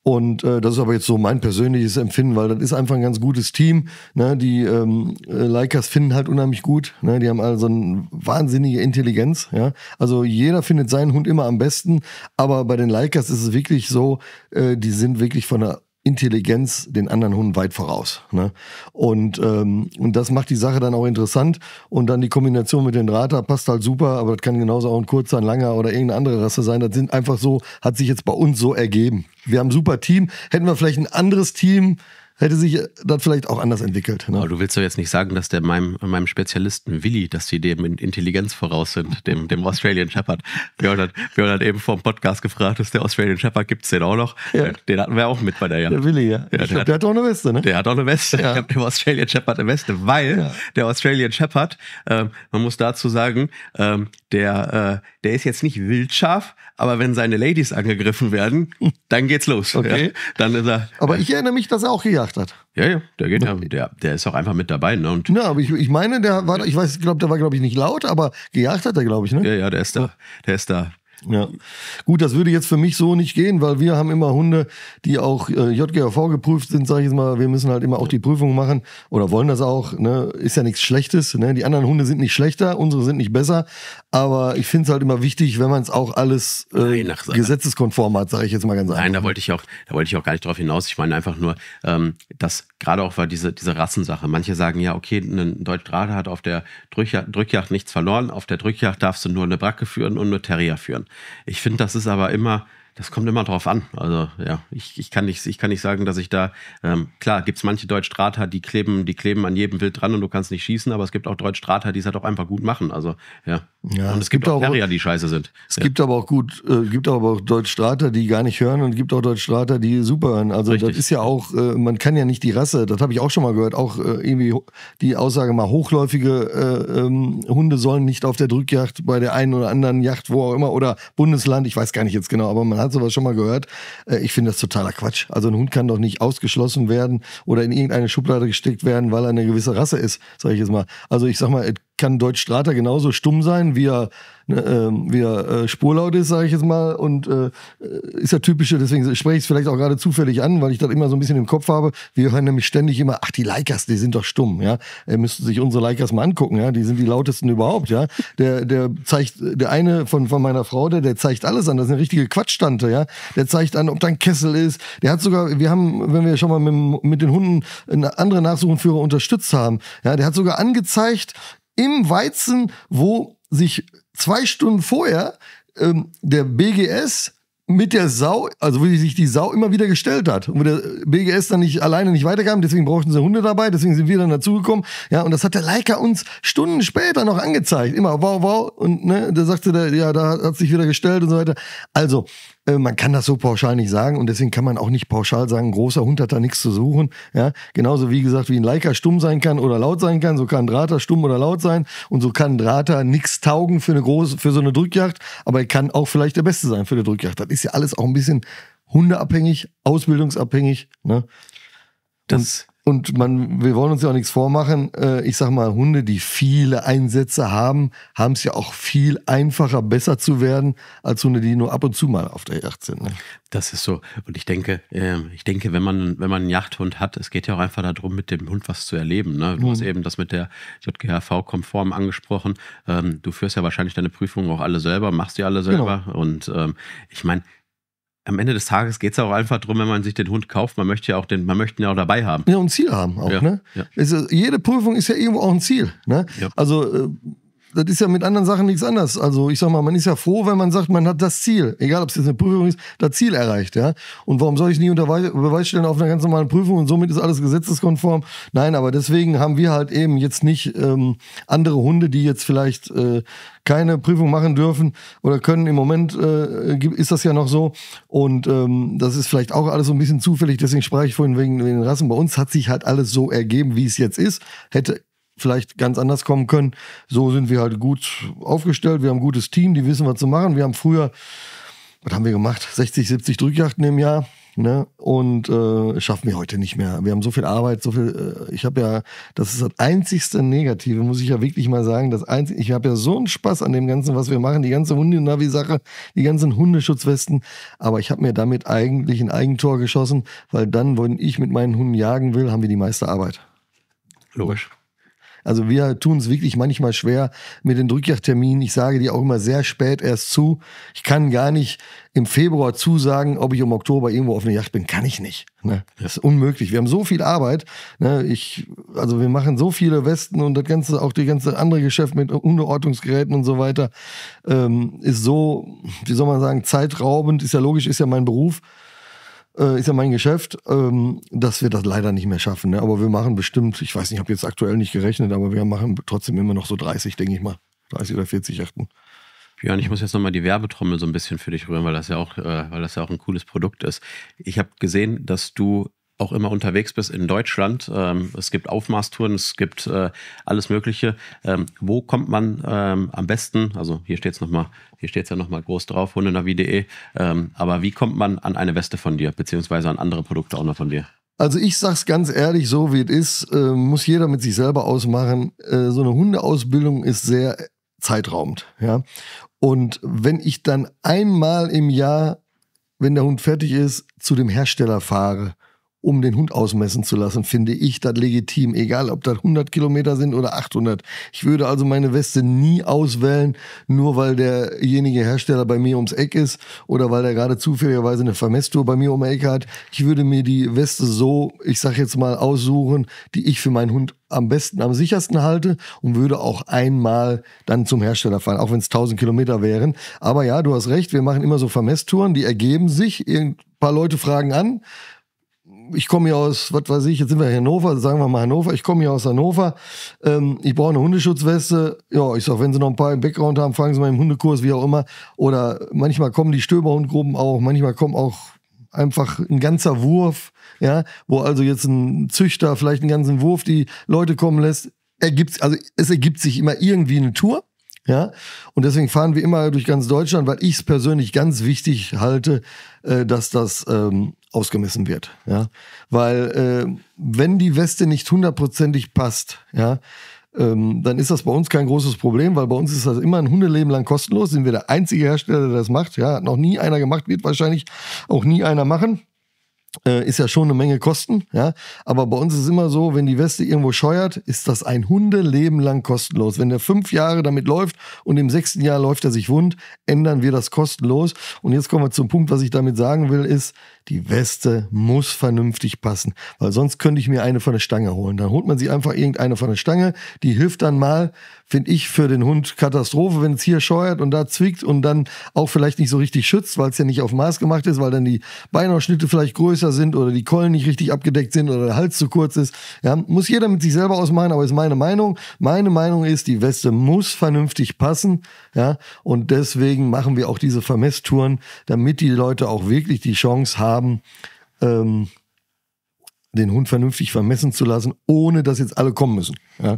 [SPEAKER 2] Und äh, das ist aber jetzt so mein persönliches Empfinden, weil das ist einfach ein ganz gutes Team. Ne? Die ähm, äh, Leikers finden halt unheimlich gut. Ne? Die haben also eine wahnsinnige Intelligenz. Ja? Also jeder findet seinen Hund immer am besten. Aber bei den Leicas ist es wirklich so, äh, die sind wirklich von der Intelligenz den anderen Hunden weit voraus. Ne? Und, ähm, und das macht die Sache dann auch interessant. Und dann die Kombination mit den Rater passt halt super, aber das kann genauso auch ein kurzer, ein langer oder irgendeine andere Rasse sein. Das sind einfach so, hat sich jetzt bei uns so ergeben. Wir haben ein super Team. Hätten wir vielleicht ein anderes Team, hätte sich äh, dann vielleicht auch anders entwickelt. Ne? Aber
[SPEAKER 1] du willst doch jetzt nicht sagen, dass der meinem, meinem Spezialisten Willi, dass die dem in Intelligenz voraus sind, dem, dem Australian Shepherd. Björn hat, Björn hat eben vor dem Podcast gefragt, ist der Australian Shepherd, gibt es den auch noch? Ja. Den hatten wir auch mit bei der Jagd. Der Willi, ja. ja der, glaub, hat, der, hat, auch eine Weste, ne? Der hat auch eine Weste. Ja. Ich habe dem Australian Shepherd eine Weste, weil ja. der Australian Shepherd, ähm, man muss dazu sagen, ähm, der, äh, der ist jetzt nicht wildscharf, aber wenn seine Ladies angegriffen werden, dann geht's los. Okay. Dann ist er. Aber ich erinnere mich, dass er auch gejagt gemacht hat. Ja, ja, der geht ja, der, der ist auch einfach mit dabei. Ne? Und
[SPEAKER 2] ja, aber ich, ich meine, der war, ich weiß, ich glaube, der war, glaube ich, nicht laut, aber gejagt hat er, glaube ich, ne?
[SPEAKER 1] Ja, ja, der ist da, der ist da
[SPEAKER 2] ja. Gut, das würde jetzt für mich so nicht gehen, weil wir haben immer Hunde, die auch äh, JGV geprüft sind, sage ich jetzt mal. Wir müssen halt immer auch die Prüfung machen oder wollen das auch. Ne? Ist ja nichts Schlechtes. Ne? Die anderen Hunde sind nicht schlechter, unsere sind nicht besser. Aber ich finde es halt immer wichtig, wenn man es auch alles äh, Nein, gesetzeskonform hat, sage ich jetzt mal ganz einfach.
[SPEAKER 1] Nein, da wollte ich auch, da wollte ich auch gar nicht drauf hinaus. Ich meine einfach nur, ähm, dass gerade auch war diese, diese Rassensache. Manche sagen ja, okay, ein Deutschdraht hat auf der Drückjacht, Drückjagd nichts verloren. Auf der Drückjacht darfst du nur eine Bracke führen und eine Terrier führen. Ich finde, das ist aber immer das kommt immer drauf an. Also ja, ich, ich, kann, nicht, ich kann nicht sagen, dass ich da, ähm, klar, gibt es manche Deutschstrata, die kleben, die kleben an jedem Wild dran und du kannst nicht schießen, aber es gibt auch Deutschstrata, die es halt auch einfach gut machen. Also ja. ja und es, es gibt, gibt, auch Terrier, die scheiße sind. Es ja. gibt aber auch gut,
[SPEAKER 2] äh, gibt aber auch Deutschstrata, die gar nicht hören und es gibt auch Deutschstrata, die super hören. Also Richtig. das ist ja auch, äh, man kann ja nicht die Rasse, das habe ich auch schon mal gehört, auch äh, irgendwie die Aussage mal, hochläufige äh, ähm, Hunde sollen nicht auf der Drückjagd bei der einen oder anderen Yacht, wo auch immer, oder Bundesland, ich weiß gar nicht jetzt genau, aber man hat sowas schon mal gehört. Äh, ich finde das totaler Quatsch. Also ein Hund kann doch nicht ausgeschlossen werden oder in irgendeine Schublade gesteckt werden, weil er eine gewisse Rasse ist, sage ich jetzt mal. Also ich sag mal, kann Deutsch Strater genauso stumm sein, wie er ne, äh, wieder äh, spurlaut ist, sage ich jetzt mal. Und äh, äh ist ja typische, deswegen spreche ich es vielleicht auch gerade zufällig an, weil ich das immer so ein bisschen im Kopf habe. Wir hören nämlich ständig immer, ach, die Leikers, die sind doch stumm, ja. Äh, müssten sich unsere Leikers mal angucken, ja. Die sind die lautesten überhaupt, ja. Der, der zeigt, der eine von, von meiner Frau, der, der zeigt alles an. Das ist eine richtige Quatschtante, ja. Der zeigt an, ob da ein Kessel ist. Der hat sogar, wir haben, wenn wir schon mal mit, mit den Hunden andere Nachsuchenführer unterstützt haben, ja, der hat sogar angezeigt, im Weizen, wo sich zwei Stunden vorher ähm, der BGS mit der Sau, also wie sich die Sau immer wieder gestellt hat. Und wo der BGS dann nicht alleine nicht weiterkam, deswegen brauchten sie Hunde dabei, deswegen sind wir dann dazugekommen. Ja, und das hat der Leica uns Stunden später noch angezeigt. Immer wow, wow. Und ne, da sagte der, ja, da hat sich wieder gestellt und so weiter. Also, äh, man kann das so pauschal nicht sagen und deswegen kann man auch nicht pauschal sagen, ein großer Hund hat da nichts zu suchen. Ja? Genauso wie gesagt, wie ein Leica stumm sein kann oder laut sein kann, so kann ein Drahter stumm oder laut sein und so kann ein Drahter nichts taugen für, eine große, für so eine Drückjagd, aber er kann auch vielleicht der Beste sein für eine Drückjagd. Das ist ja alles auch ein bisschen hundeabhängig, ausbildungsabhängig. Ne? Das und man, wir wollen uns ja auch nichts vormachen. Äh, ich sag mal, Hunde, die viele Einsätze haben, haben es ja auch viel einfacher, besser zu werden, als Hunde, die nur
[SPEAKER 1] ab und zu mal auf der Yacht sind. Ne? Das ist so. Und ich denke, ähm, ich denke, wenn man, wenn man einen Jagdhund hat, es geht ja auch einfach darum, mit dem Hund was zu erleben. Ne? Du mhm. hast eben das mit der JGHV-Konform angesprochen. Ähm, du führst ja wahrscheinlich deine Prüfungen auch alle selber, machst die alle genau. selber. Genau. Und ähm, ich meine, am Ende des Tages geht es auch einfach darum, wenn man sich den Hund kauft, man möchte ja auch den, man möchte ihn ja auch dabei haben. Ja, und Ziel haben auch, ja, ne?
[SPEAKER 2] Ja. Also jede Prüfung ist ja irgendwo auch ein Ziel. Ne? Ja. Also äh, das ist ja mit anderen Sachen nichts anders. Also ich sag mal, man ist ja froh, wenn man sagt, man hat das Ziel, egal ob es jetzt eine Prüfung ist, das Ziel erreicht, ja. Und warum soll ich nie unter Beweis stellen auf einer ganz normalen Prüfung und somit ist alles gesetzeskonform? Nein, aber deswegen haben wir halt eben jetzt nicht ähm, andere Hunde, die jetzt vielleicht äh, keine Prüfung machen dürfen oder können. Im Moment äh, ist das ja noch so. Und ähm, das ist vielleicht auch alles so ein bisschen zufällig. Deswegen sprach ich vorhin wegen, wegen den Rassen. Bei uns hat sich halt alles so ergeben, wie es jetzt ist. Hätte vielleicht ganz anders kommen können. So sind wir halt gut aufgestellt. Wir haben ein gutes Team, die wissen, was zu machen. Wir haben früher, was haben wir gemacht? 60, 70 Drückjachten im Jahr. Ne? Und äh, schaffen wir heute nicht mehr. Wir haben so viel Arbeit, so viel. Äh, ich habe ja, das ist das einzigste Negative, muss ich ja wirklich mal sagen. Das einzige, ich habe ja so einen Spaß an dem Ganzen, was wir machen, die ganze Hundenavi-Sache, die ganzen Hundeschutzwesten. Aber ich habe mir damit eigentlich ein Eigentor geschossen, weil dann, wenn ich mit meinen Hunden jagen will, haben wir die meiste Arbeit. Logisch. Also wir tun es wirklich manchmal schwer mit den Drückjagdterminen. Ich sage die auch immer sehr spät erst zu. Ich kann gar nicht im Februar zusagen, ob ich im Oktober irgendwo auf einer Yacht bin. Kann ich nicht. Ne? Das ist unmöglich. Wir haben so viel Arbeit. Ne? Ich, also wir machen so viele Westen und das ganze, auch die ganze andere Geschäft mit Unterortungsgeräten und so weiter, ähm, ist so, wie soll man sagen, zeitraubend. Ist ja logisch, ist ja mein Beruf. Äh, ist ja mein Geschäft, ähm, dass wir das leider nicht mehr schaffen. Ne? Aber wir machen bestimmt, ich weiß nicht, ich habe jetzt aktuell nicht gerechnet, aber wir machen trotzdem immer noch so 30, denke ich mal. 30 oder 40 Yachten.
[SPEAKER 1] Björn, ich muss jetzt nochmal die Werbetrommel so ein bisschen für dich rühren, weil das ja auch, äh, weil das ja auch ein cooles Produkt ist. Ich habe gesehen, dass du auch immer unterwegs bist in Deutschland. Ähm, es gibt Aufmaßtouren, es gibt äh, alles Mögliche. Ähm, wo kommt man ähm, am besten? Also hier steht es nochmal, hier steht ja nochmal groß drauf, hundenavi.de. aber wie kommt man an eine Weste von dir, beziehungsweise an andere Produkte auch noch von dir?
[SPEAKER 2] Also ich sag's ganz ehrlich, so wie es ist, äh, muss jeder mit sich selber ausmachen. Äh, so eine Hundeausbildung ist sehr zeitraumend, ja. Und wenn ich dann einmal im Jahr, wenn der Hund fertig ist, zu dem Hersteller fahre, um den Hund ausmessen zu lassen, finde ich das legitim, egal ob das 100 Kilometer sind oder 800. Ich würde also meine Weste nie auswählen, nur weil derjenige Hersteller bei mir ums Eck ist oder weil der gerade zufälligerweise eine Vermesstour bei mir um die Ecke hat. Ich würde mir die Weste so, ich sag jetzt mal, aussuchen, die ich für meinen Hund am besten, am sichersten halte und würde auch einmal dann zum Hersteller fahren, auch wenn es 1000 Kilometer wären. Aber ja, du hast recht, wir machen immer so Vermesstouren, die ergeben sich. Ein paar Leute fragen an, ich komme hier aus, was weiß ich, jetzt sind wir in Hannover, sagen wir mal Hannover, ich komme hier aus Hannover, ähm, ich brauche eine Hundeschutzweste. Ja, ich sag, wenn Sie noch ein paar im Background haben, fragen Sie mal im Hundekurs, wie auch immer. Oder manchmal kommen die Stöberhundgruppen auch, manchmal kommen auch einfach ein ganzer Wurf, ja, wo also jetzt ein Züchter vielleicht einen ganzen Wurf die Leute kommen lässt. Ergibt, also es ergibt sich immer irgendwie eine Tour. Ja, und deswegen fahren wir immer durch ganz Deutschland, weil ich es persönlich ganz wichtig halte, äh, dass das ähm, ausgemessen wird. Ja, weil äh, wenn die Weste nicht hundertprozentig passt, ja, ähm, dann ist das bei uns kein großes Problem, weil bei uns ist das immer ein Hundeleben lang kostenlos. Sind wir der einzige Hersteller, der das macht. Ja, noch nie einer gemacht, wird wahrscheinlich auch nie einer machen äh, ist ja schon eine Menge Kosten, ja. Aber bei uns ist immer so, wenn die Weste irgendwo scheuert, ist das ein Hundeleben lang kostenlos. Wenn der fünf Jahre damit läuft und im sechsten Jahr läuft er sich wund, ändern wir das kostenlos. Und jetzt kommen wir zum Punkt, was ich damit sagen will, ist, die Weste muss vernünftig passen, weil sonst könnte ich mir eine von der Stange holen. Dann holt man sich einfach irgendeine von der Stange, die hilft dann mal, finde ich, für den Hund Katastrophe, wenn es hier scheuert und da zwickt und dann auch vielleicht nicht so richtig schützt, weil es ja nicht auf Maß gemacht ist, weil dann die Beinausschnitte vielleicht größer sind oder die Keulen nicht richtig abgedeckt sind oder der Hals zu kurz ist. Ja, muss jeder mit sich selber ausmachen, aber ist meine Meinung. Meine Meinung ist, die Weste muss vernünftig passen, ja, und deswegen machen wir auch diese Vermesstouren, damit die Leute auch wirklich die Chance haben, haben, ähm, den Hund vernünftig vermessen zu lassen, ohne dass jetzt alle kommen müssen. Ja?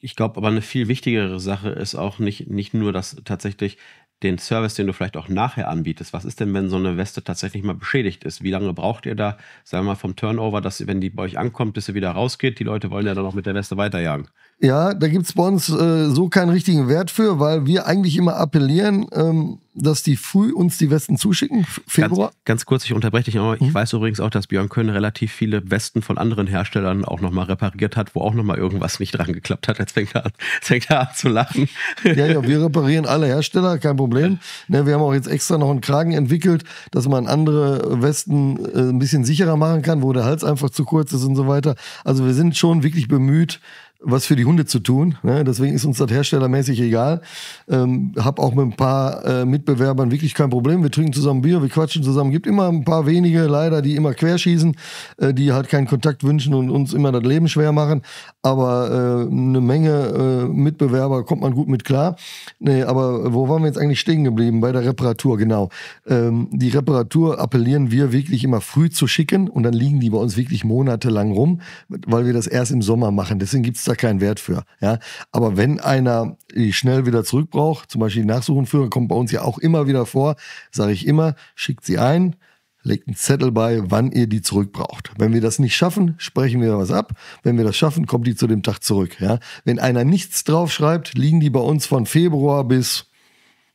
[SPEAKER 1] Ich glaube, aber eine viel wichtigere Sache ist auch nicht, nicht nur, dass tatsächlich den Service, den du vielleicht auch nachher anbietest. Was ist denn, wenn so eine Weste tatsächlich mal beschädigt ist? Wie lange braucht ihr da, sagen wir mal, vom Turnover, dass wenn die bei euch ankommt, bis sie wieder rausgeht? Die Leute wollen ja dann auch mit der Weste weiterjagen.
[SPEAKER 2] Ja, da gibt's bei uns äh, so keinen richtigen Wert für, weil wir eigentlich immer appellieren, ähm, dass die früh uns die Westen zuschicken,
[SPEAKER 1] Februar. Ganz, ganz kurz, ich unterbreche dich, aber mhm. ich weiß übrigens auch, dass Björn Köhn relativ viele Westen von anderen Herstellern auch nochmal repariert hat, wo auch nochmal irgendwas nicht dran geklappt hat. Jetzt fängt er an, fängt er an zu lachen.
[SPEAKER 2] Ja, ja, wir reparieren alle Hersteller, kein Problem. Ne, wir haben auch jetzt extra noch einen Kragen entwickelt, dass man andere Westen äh, ein bisschen sicherer machen kann, wo der Hals einfach zu kurz ist und so weiter. Also wir sind schon wirklich bemüht, was für die Hunde zu tun. Ne? Deswegen ist uns das herstellermäßig egal. Ähm, hab auch mit ein paar äh, Mitbewerbern wirklich kein Problem. Wir trinken zusammen Bier, wir quatschen zusammen. Gibt immer ein paar wenige leider, die immer querschießen, äh, die halt keinen Kontakt wünschen und uns immer das Leben schwer machen. Aber äh, eine Menge äh, Mitbewerber kommt man gut mit klar. Nee, aber wo waren wir jetzt eigentlich stehen geblieben? Bei der Reparatur, genau. Ähm, die Reparatur appellieren wir wirklich immer früh zu schicken und dann liegen die bei uns wirklich monatelang rum, weil wir das erst im Sommer machen. Deswegen gibt's da keinen Wert für. Ja? Aber wenn einer schnell wieder zurück braucht, zum Beispiel die Nachsuchenführer, kommt bei uns ja auch immer wieder vor, sage ich immer, schickt sie ein, legt einen Zettel bei, wann ihr die zurück braucht. Wenn wir das nicht schaffen, sprechen wir was ab. Wenn wir das schaffen, kommt die zu dem Tag zurück. Ja? Wenn einer nichts draufschreibt, liegen die bei uns von Februar bis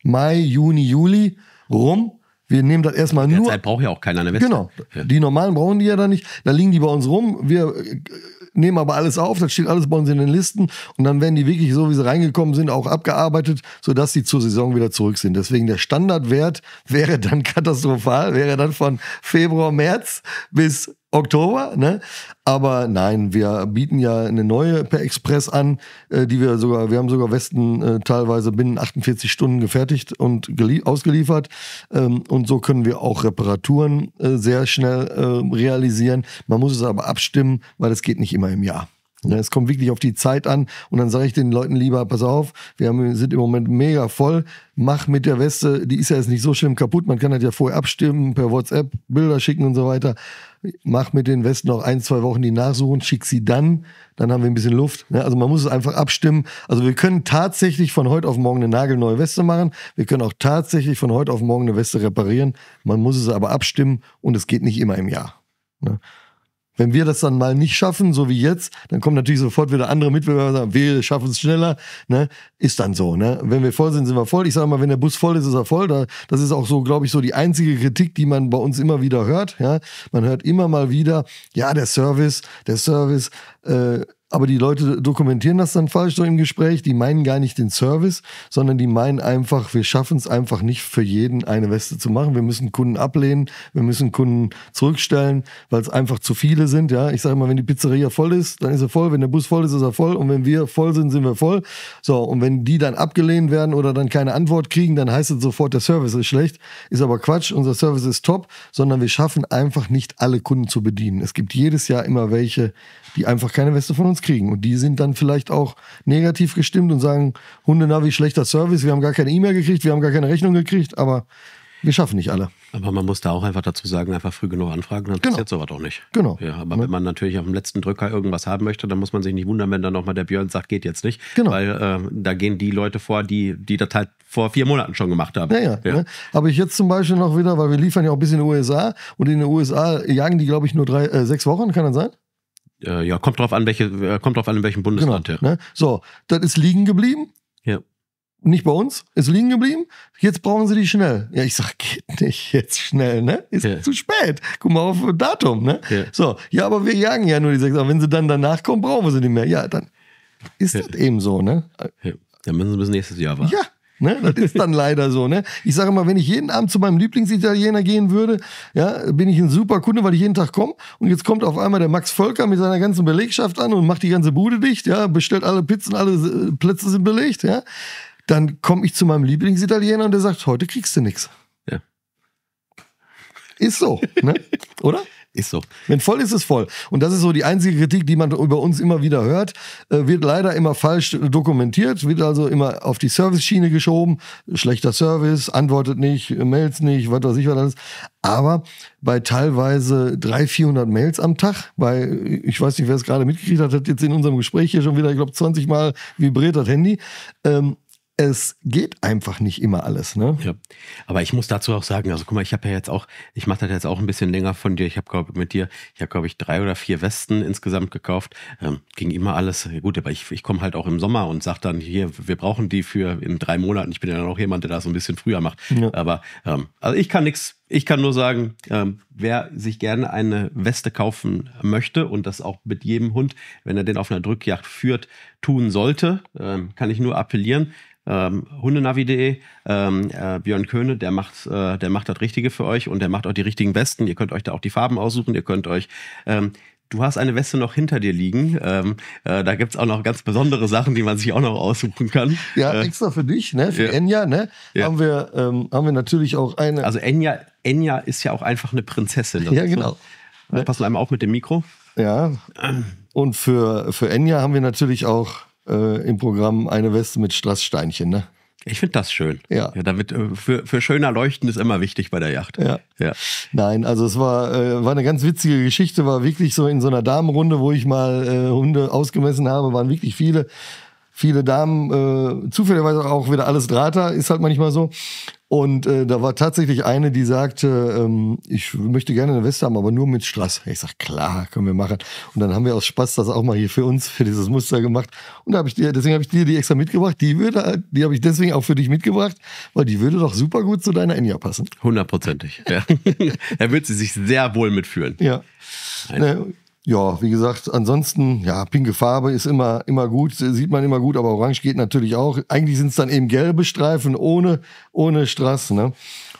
[SPEAKER 2] Mai, Juni, Juli rum. Wir nehmen das erstmal nur. Zeit
[SPEAKER 1] braucht ja auch keiner eine Weste. Genau.
[SPEAKER 2] Die normalen brauchen die ja da nicht. Da liegen die bei uns rum. Wir äh, nehmen aber alles auf, das steht alles bei uns in den Listen und dann werden die wirklich so, wie sie reingekommen sind, auch abgearbeitet, sodass sie zur Saison wieder zurück sind. Deswegen der Standardwert wäre dann katastrophal, wäre dann von Februar, März bis Oktober, ne? Aber nein, wir bieten ja eine neue per Express an, äh, die wir sogar, wir haben sogar Westen äh, teilweise binnen 48 Stunden gefertigt und ausgeliefert. Ähm, und so können wir auch Reparaturen äh, sehr schnell äh, realisieren. Man muss es aber abstimmen, weil das geht nicht immer im Jahr. Ja, es kommt wirklich auf die Zeit an und dann sage ich den Leuten lieber, pass auf, wir haben, sind im Moment mega voll, mach mit der Weste, die ist ja jetzt nicht so schlimm kaputt, man kann das ja vorher abstimmen, per WhatsApp Bilder schicken und so weiter. Mach mit den Westen noch ein, zwei Wochen die nachsuchen, schick sie dann, dann haben wir ein bisschen Luft. Ja, ne? also man muss es einfach abstimmen. Also wir können tatsächlich von heute auf morgen eine nagelneue Weste machen, wir können auch tatsächlich von heute auf morgen eine Weste reparieren, man muss es aber abstimmen und es geht nicht immer im Jahr. Ne? Wenn wir das dann mal nicht schaffen, so wie jetzt, dann kommen natürlich sofort wieder andere Mitbewerber und sagen, wir schaffen es schneller. Ne? Ist dann so. Ne? Wenn wir voll sind, sind wir voll. Ich sage mal, wenn der Bus voll ist, ist er voll. Das ist auch so, glaube ich, so die einzige Kritik, die man bei uns immer wieder hört. Ja? Man hört immer mal wieder, ja, der Service, der Service, äh, aber die Leute dokumentieren das dann falsch so im Gespräch. Die meinen gar nicht den Service, sondern die meinen einfach, wir schaffen es einfach nicht für jeden eine Weste zu machen. Wir müssen Kunden ablehnen, wir müssen Kunden zurückstellen, weil es einfach zu viele sind. Ja, ich sage immer, wenn die Pizzeria voll ist, dann ist er voll. Wenn der Bus voll ist, ist er voll. Und wenn wir voll sind, sind wir voll. So und wenn die dann abgelehnt werden oder dann keine Antwort kriegen, dann heißt es sofort, der Service ist schlecht. Ist aber Quatsch. Unser Service ist top, sondern wir schaffen einfach nicht alle Kunden zu bedienen. Es gibt jedes Jahr immer welche, die einfach keine Weste von uns rauskriegen. Und die sind dann vielleicht auch negativ gestimmt und sagen, Hundenavi, schlechter Service, wir haben gar keine E-Mail gekriegt, wir haben gar keine Rechnung gekriegt, aber wir schaffen
[SPEAKER 1] nicht alle. Aber man muss da auch einfach dazu sagen, einfach früh genug anfragen, dann genau. passiert sowas auch nicht. Genau. Ja, aber ja. Ne? wenn man natürlich auf dem letzten Drücker irgendwas haben möchte, dann muss man sich nicht wundern, wenn dann nochmal der Björn sagt, geht jetzt nicht. Genau. Weil äh, da gehen die Leute vor, die, die das halt vor vier Monaten schon gemacht haben. Naja, ja. ne?
[SPEAKER 2] aber ich jetzt zum Beispiel noch wieder, weil wir liefern ja auch ein bisschen in den USA und in den USA jagen die, glaube ich, nur drei, äh, sechs Wochen, kann das sein?
[SPEAKER 1] äh, ja, kommt drauf an, welche, äh, kommt drauf an, in welchem Bundesland. Genau, ja.
[SPEAKER 2] ne? So, das ist liegen geblieben. Ja. Nicht bei uns, ist liegen geblieben. Jetzt brauchen sie die schnell. Ja, ich sag, geht nicht jetzt schnell, ne? Ist ja. zu spät. Guck mal auf Datum, ne? Ja. So, ja, aber wir jagen ja nur die sechs. Aber wenn sie dann danach kommen, brauchen wir sie nicht mehr. Ja, dann ist das eben so, ne?
[SPEAKER 1] Ja. Dann müssen sie bis nächstes Jahr warten. Ja,
[SPEAKER 2] Ne? Das ist dann leider so. Ne? Ich sage immer, wenn ich jeden Abend zu meinem Lieblingsitaliener gehen würde, ja, bin ich ein super Kunde, weil ich jeden Tag komme. Und jetzt kommt auf einmal der Max Völker mit seiner ganzen Belegschaft an und macht die ganze Bude dicht, ja, bestellt alle Pizzen, alle äh, Plätze sind belegt, ja. Dann komme ich zu meinem Lieblingsitaliener und der sagt, heute kriegst du nichts. Ja. Ist so, ne? Oder? Ist so. Wenn voll ist, ist voll. Und das ist so die einzige Kritik, die man über uns immer wieder hört. Äh, wird leider immer falsch äh, dokumentiert, wird also immer auf die Service-Schiene geschoben. Schlechter Service, antwortet nicht, äh, Mails nicht, was weiß ich was alles. Aber bei teilweise 300, 400 Mails am Tag, bei, äh, ich weiß nicht, wer es gerade mitgekriegt hat, hat jetzt in unserem Gespräch hier schon wieder, ich glaube, 20 Mal vibriert das Handy. Ähm, es geht einfach nicht immer alles, ne? Ja.
[SPEAKER 1] Aber ich muss dazu auch sagen, also guck mal, ich habe ja jetzt auch, ich mache das jetzt auch ein bisschen länger von dir. Ich habe glaube mit dir, ich habe glaube ich drei oder vier Westen insgesamt gekauft. Ähm, ging immer alles gut, aber ich, ich komme halt auch im Sommer und sage dann hier, wir brauchen die für in drei Monaten. Ich bin ja dann auch jemand, der das so ein bisschen früher macht. Ja. Aber ähm, also ich kann nichts ich kann nur sagen, ähm, wer sich gerne eine Weste kaufen möchte und das auch mit jedem Hund, wenn er den auf einer Drückjagd führt, tun sollte, ähm, kann ich nur appellieren ähm, hundenavi.de. Ähm, äh, Björn Köhne, der macht, äh, der macht das Richtige für euch und der macht auch die richtigen Westen. Ihr könnt euch da auch die Farben aussuchen, ihr könnt euch ähm, du hast eine Weste noch hinter dir liegen. Ähm, äh, da gibt's auch noch ganz besondere Sachen, die man sich auch noch aussuchen kann. Ja, äh, extra für dich, ne? für ja. Enya, ne? Ja. haben, wir, ähm, haben wir natürlich auch eine. Also Enya, Enya ist ja auch einfach eine Prinzessin. Ja, genau. So. Ne? Pass mal einmal auf mit dem Mikro. Ja. Und für, für Enya haben wir natürlich auch äh, im Programm eine Weste mit Strasssteinchen, ne? Ich finde das schön. Ja. ja damit, äh, für, für schöner Leuchten ist immer wichtig bei der Yacht. Ja. ja.
[SPEAKER 2] Nein, also es war, äh, war eine ganz witzige Geschichte, war wirklich so in so einer Damenrunde, wo ich mal äh, Hunde ausgemessen habe, waren wirklich viele. Viele Damen, äh, zufälligerweise auch wieder alles Drahter, ist halt manchmal so. Und äh, da war tatsächlich eine, die sagte, ähm, ich möchte gerne eine Weste haben, aber nur mit Strass. Ich sage, klar, können wir machen. Und dann haben wir aus Spaß das auch mal hier für uns, für dieses Muster gemacht. Und da hab ich dir, deswegen habe ich dir die extra mitgebracht. Die würde, die habe ich deswegen auch für dich mitgebracht, weil die würde doch super gut zu deiner Enya passen.
[SPEAKER 1] Hundertprozentig. Ja. da wird sie sich sehr wohl mitfühlen. Ja. Nein. Ne, ja,
[SPEAKER 2] wie gesagt, ansonsten, ja, pinke Farbe ist immer, immer gut, sieht man immer gut, aber orange geht natürlich auch. Eigentlich sind es dann eben gelbe Streifen ohne, ohne Strass, ne?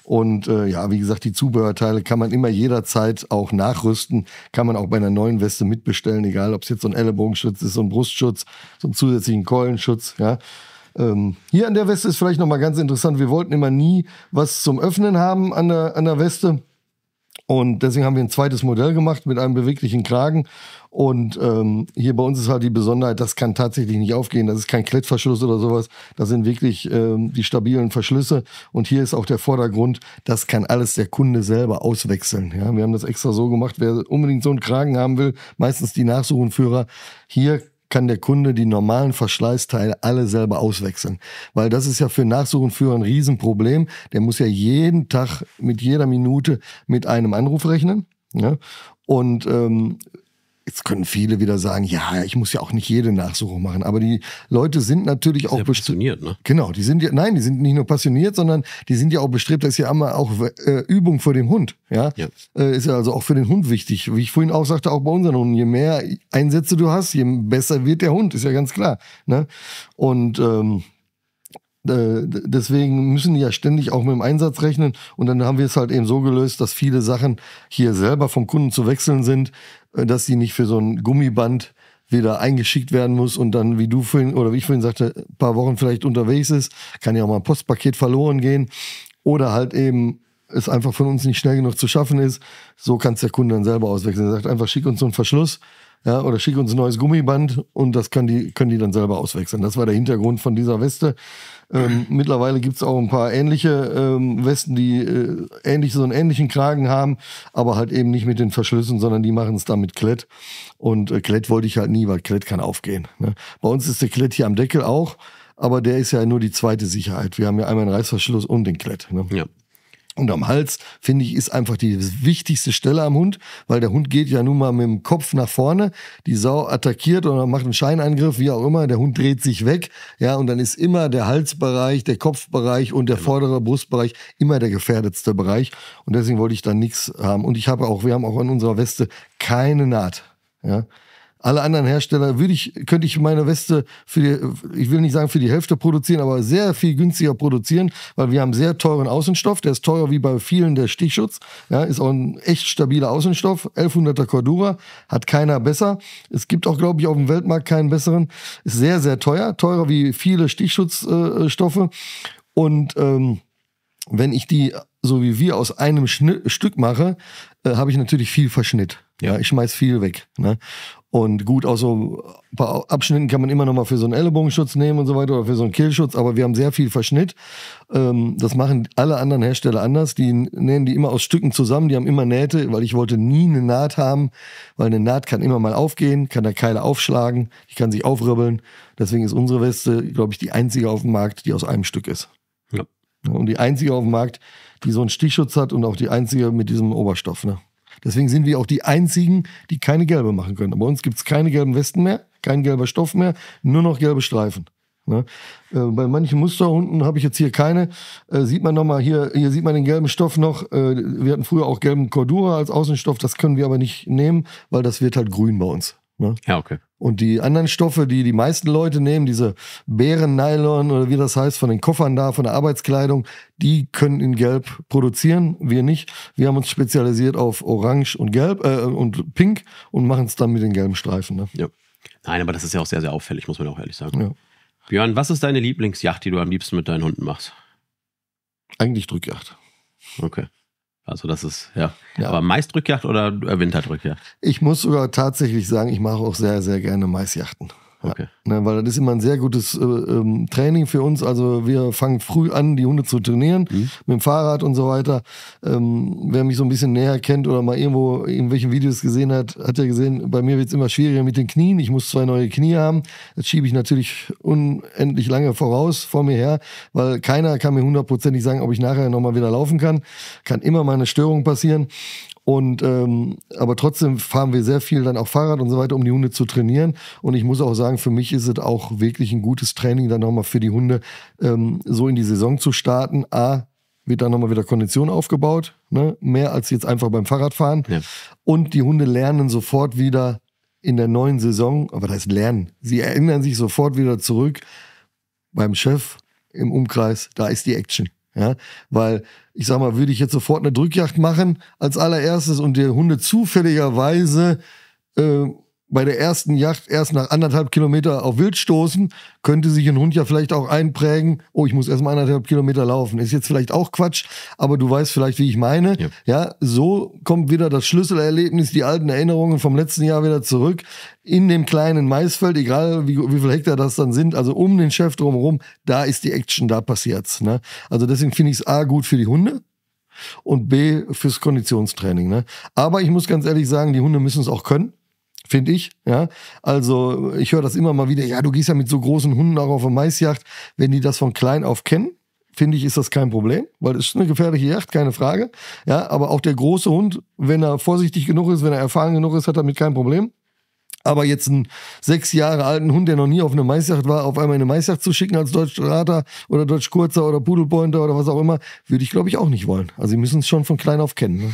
[SPEAKER 2] Und äh, ja, wie gesagt, die Zubehörteile kann man immer jederzeit auch nachrüsten, kann man auch bei einer neuen Weste mitbestellen, egal ob es jetzt so ein Ellenbogenschutz ist, so ein Brustschutz, so einen zusätzlichen Keulenschutz, ja. Ähm, hier an der Weste ist vielleicht nochmal ganz interessant, wir wollten immer nie was zum Öffnen haben an der, an der Weste und deswegen haben wir ein zweites Modell gemacht mit einem beweglichen Kragen. Und ähm, hier bei uns ist halt die Besonderheit, das kann tatsächlich nicht aufgehen. Das ist kein Klettverschluss oder sowas. Das sind wirklich ähm, die stabilen Verschlüsse. Und hier ist auch der Vordergrund, das kann alles der Kunde selber auswechseln. Ja, wir haben das extra so gemacht. Wer unbedingt so einen Kragen haben will, meistens die Nachsuchenführer, hier kann der Kunde die normalen Verschleißteile alle selber auswechseln. Weil das ist ja für Nachsuchenführer ein Riesenproblem. Der muss ja jeden Tag mit jeder Minute mit einem Anruf rechnen. Ja? Ne? Und ähm, Jetzt können viele wieder sagen, ja, ich muss ja auch nicht jede Nachsuchung machen. Aber die Leute sind natürlich auch passioniert, ne? Genau, die sind ja, nein, die sind nicht nur passioniert, sondern die sind ja auch bestrebt, das ist ja immer auch äh, Übung für den Hund. Ja, ja. Äh, ist ja also auch für den Hund wichtig. Wie ich vorhin auch sagte, auch bei unseren Hunden, je mehr Einsätze du hast, je besser wird der Hund, ist ja ganz klar. Ne? Und ähm, äh, deswegen müssen die ja ständig auch mit dem Einsatz rechnen. Und dann haben wir es halt eben so gelöst, dass viele Sachen hier selber vom Kunden zu wechseln sind, äh, dass sie nicht für so ein Gummiband wieder eingeschickt werden muss und dann, wie du vorhin oder wie ich vorhin sagte, ein paar Wochen vielleicht unterwegs ist, kann ja auch mal ein Postpaket verloren gehen oder halt eben es einfach von uns nicht schnell genug zu schaffen ist. So kann es der Kunde dann selber auswechseln. Er sagt einfach, schick uns so einen Verschluss ja, oder schick uns ein neues Gummiband und das kann die, können die dann selber auswechseln. Das war der Hintergrund von dieser Weste. Ähm, mittlerweile gibt es auch ein paar ähnliche ähm, Westen, die äh, ähnlich, so einen ähnlichen Kragen haben, aber halt eben nicht mit den Verschlüssen, sondern die machen es dann mit Klett. Und äh, Klett wollte ich halt nie, weil Klett kann aufgehen. Ne? Bei uns ist der Klett hier am Deckel auch aber der ist ja nur die zweite Sicherheit. Wir haben ja einmal einen Reißverschluss und den Klett. Ne? Ja. Und am Hals, finde ich, ist einfach die wichtigste Stelle am Hund, weil der Hund geht ja nun mal mit dem Kopf nach vorne, die Sau attackiert oder macht einen Scheinangriff, wie auch immer, der Hund dreht sich weg, ja, und dann ist immer der Halsbereich, der Kopfbereich und der genau. vordere Brustbereich immer der gefährdetste Bereich und deswegen wollte ich da nichts haben und ich habe auch, wir haben auch an unserer Weste keine Naht, ja. Alle anderen Hersteller würde ich, könnte ich meine Weste für die, ich will nicht sagen für die Hälfte produzieren, aber sehr viel günstiger produzieren, weil wir haben sehr teuren Außenstoff. Der ist teuer wie bei vielen der Stichschutz. Ja, ist auch ein echt stabiler Außenstoff. 1100er Cordura hat keiner besser. Es gibt auch, glaube ich, auf dem Weltmarkt keinen besseren. Ist sehr, sehr teuer. Teurer wie viele Stichschutzstoffe. Äh, Und, ähm, wenn ich die so wie wir aus einem Schnitt, Stück mache, äh, habe ich natürlich viel Verschnitt. Ja, ich schmeiß viel weg. Ne? Und gut, auch so ein paar Abschnitten kann man immer noch mal für so einen Ellenbogenschutz nehmen und so weiter oder für so einen Killschutz, aber wir haben sehr viel Verschnitt. Ähm, das machen alle anderen Hersteller anders. Die nähen die immer aus Stücken zusammen, die haben immer Nähte, weil ich wollte nie eine Naht haben, weil eine Naht kann immer mal aufgehen, kann der Keile aufschlagen, die kann sich aufribbeln. Deswegen ist unsere Weste, glaube ich, die einzige auf dem Markt, die aus einem Stück ist. Ja. Und die einzige auf dem Markt, die so einen Stichschutz hat und auch die einzige mit diesem Oberstoff. Ne? Deswegen sind wir auch die einzigen, die keine gelbe machen können. Bei uns gibt es keine gelben Westen mehr, kein gelber Stoff mehr, nur noch gelbe Streifen. Ne? Äh, bei manchen Musterhunden habe ich jetzt hier keine. Äh, sieht man nochmal hier, hier sieht man den gelben Stoff noch. Äh, wir hatten früher auch gelben Cordura als Außenstoff, das können wir aber nicht nehmen, weil das wird halt grün bei uns. Ne? Ja, okay. Und die anderen Stoffe, die die meisten Leute nehmen, diese Bären-Nylon oder wie das heißt, von den Koffern da, von der Arbeitskleidung, die können in Gelb produzieren, wir nicht. Wir haben uns spezialisiert auf Orange und Gelb äh, und Pink und machen es dann mit den
[SPEAKER 1] gelben Streifen. Ne? Ja. Nein, aber das ist ja auch sehr, sehr auffällig, muss man auch ehrlich sagen. Ja. Björn, was ist deine Lieblingsjacht, die du am liebsten mit deinen Hunden machst? Eigentlich Drückjacht. Okay. Also das ist, ja. ja. Aber Maisdrückjacht oder Winterdrückjacht?
[SPEAKER 2] Ich muss sogar tatsächlich sagen, ich mache auch sehr, sehr gerne Maisjachten. Okay. Ja, ne, weil das ist immer ein sehr gutes äh, ähm, Training für uns. Also wir fangen früh an, die Hunde zu trainieren, mhm. mit dem Fahrrad und so weiter. Ähm, wer mich so ein bisschen näher kennt oder mal irgendwo irgendwelche Videos gesehen hat, hat ja gesehen, bei mir wird es immer schwieriger mit den Knien. Ich muss zwei neue Knie haben. Das schiebe ich natürlich unendlich lange voraus vor mir her, weil keiner kann mir hundertprozentig sagen, ob ich nachher nochmal wieder laufen kann. Kann immer mal eine Störung passieren. Und ähm, aber trotzdem fahren wir sehr viel dann auch Fahrrad und so weiter, um die Hunde zu trainieren. Und ich muss auch sagen, für mich ist es auch wirklich ein gutes Training, dann nochmal für die Hunde ähm, so in die Saison zu starten. A, wird dann nochmal wieder Kondition aufgebaut, ne? mehr als jetzt einfach beim Fahrradfahren. Ja. Und die Hunde lernen sofort wieder in der neuen Saison, aber das heißt lernen, sie erinnern sich sofort wieder zurück beim Chef im Umkreis, da ist die Action. Ja, weil ich sag mal, würde ich jetzt sofort eine Drückjagd machen als allererstes und die Hunde zufälligerweise äh, bei der ersten Yacht erst nach anderthalb Kilometer auf Wild stoßen, könnte sich ein Hund ja vielleicht auch einprägen, oh, ich muss erst mal anderthalb Kilometer laufen. Ist jetzt vielleicht auch Quatsch, aber du weißt vielleicht, wie ich meine. Ja. ja, so kommt wieder das Schlüsselerlebnis, die alten Erinnerungen vom letzten Jahr wieder zurück in dem kleinen Maisfeld, egal wie, wie viel Hektar das dann sind, also um den Chef drumherum, da ist die Action, da passiert's. Ne? Also deswegen finde ich es A gut für die Hunde, und B fürs Konditionstraining. Ne? Aber ich muss ganz ehrlich sagen, die Hunde müssen es auch können finde ich. Ja, also ich höre das immer mal wieder. Ja, du gehst ja mit so großen Hunden auch auf eine Maisjagd, wenn die das von klein auf kennen. Finde ich, ist das kein Problem, weil es ist eine gefährliche Jagd, keine Frage. Ja, aber auch der große Hund, wenn er vorsichtig genug ist, wenn er erfahren genug ist, hat damit kein Problem. Aber jetzt einen sechs Jahre alten Hund, der noch nie auf eine Maisjagd war, auf einmal in eine Maisjagd zu schicken als Deutschrater oder Deutschkurzer oder Pudelpointer oder was auch immer, würde ich glaube ich auch nicht wollen. Also sie müssen es schon von klein auf kennen. Ne?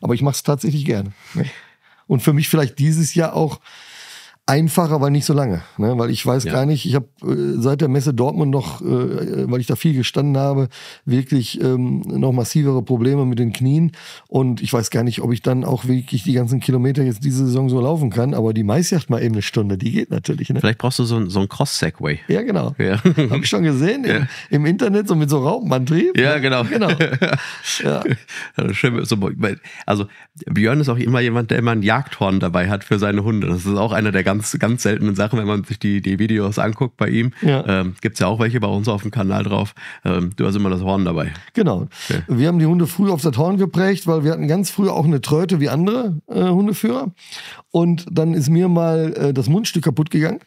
[SPEAKER 2] Aber ich mache es tatsächlich gerne. Ne? und für mich vielleicht dieses Jahr auch einfach, aber nicht so lange. Ne? Weil ich weiß ja. gar nicht, ich habe äh, seit der Messe Dortmund noch, äh, äh, weil ich da viel gestanden habe, wirklich ähm, noch massivere Probleme mit den Knien. Und ich weiß gar nicht, ob ich dann auch wirklich die ganzen Kilometer jetzt diese Saison so laufen kann. Aber die Maisjagd mal eben eine Stunde, die geht natürlich. Ne?
[SPEAKER 1] Vielleicht brauchst du so, so einen Cross-Segway. Ja, genau. Ja.
[SPEAKER 2] Habe ich schon gesehen ja. im, im, Internet, so mit so Raupenantrieb.
[SPEAKER 1] Ja, ne? genau. genau. ja. Also, also Björn ist auch immer jemand, der immer ein Jagdhorn dabei hat für seine Hunde. Das ist auch einer der ganz ganz, ganz seltenen Sachen, wenn man sich die, die Videos anguckt bei ihm. Ja. Ähm, Gibt es ja auch welche bei uns auf dem Kanal drauf. Ähm, du hast immer das Horn dabei. Genau. Okay.
[SPEAKER 2] Wir haben die Hunde früh auf das Horn geprägt, weil wir hatten ganz früh auch eine Tröte wie andere äh, Hundeführer. Und dann ist mir mal äh, das Mundstück kaputt gegangen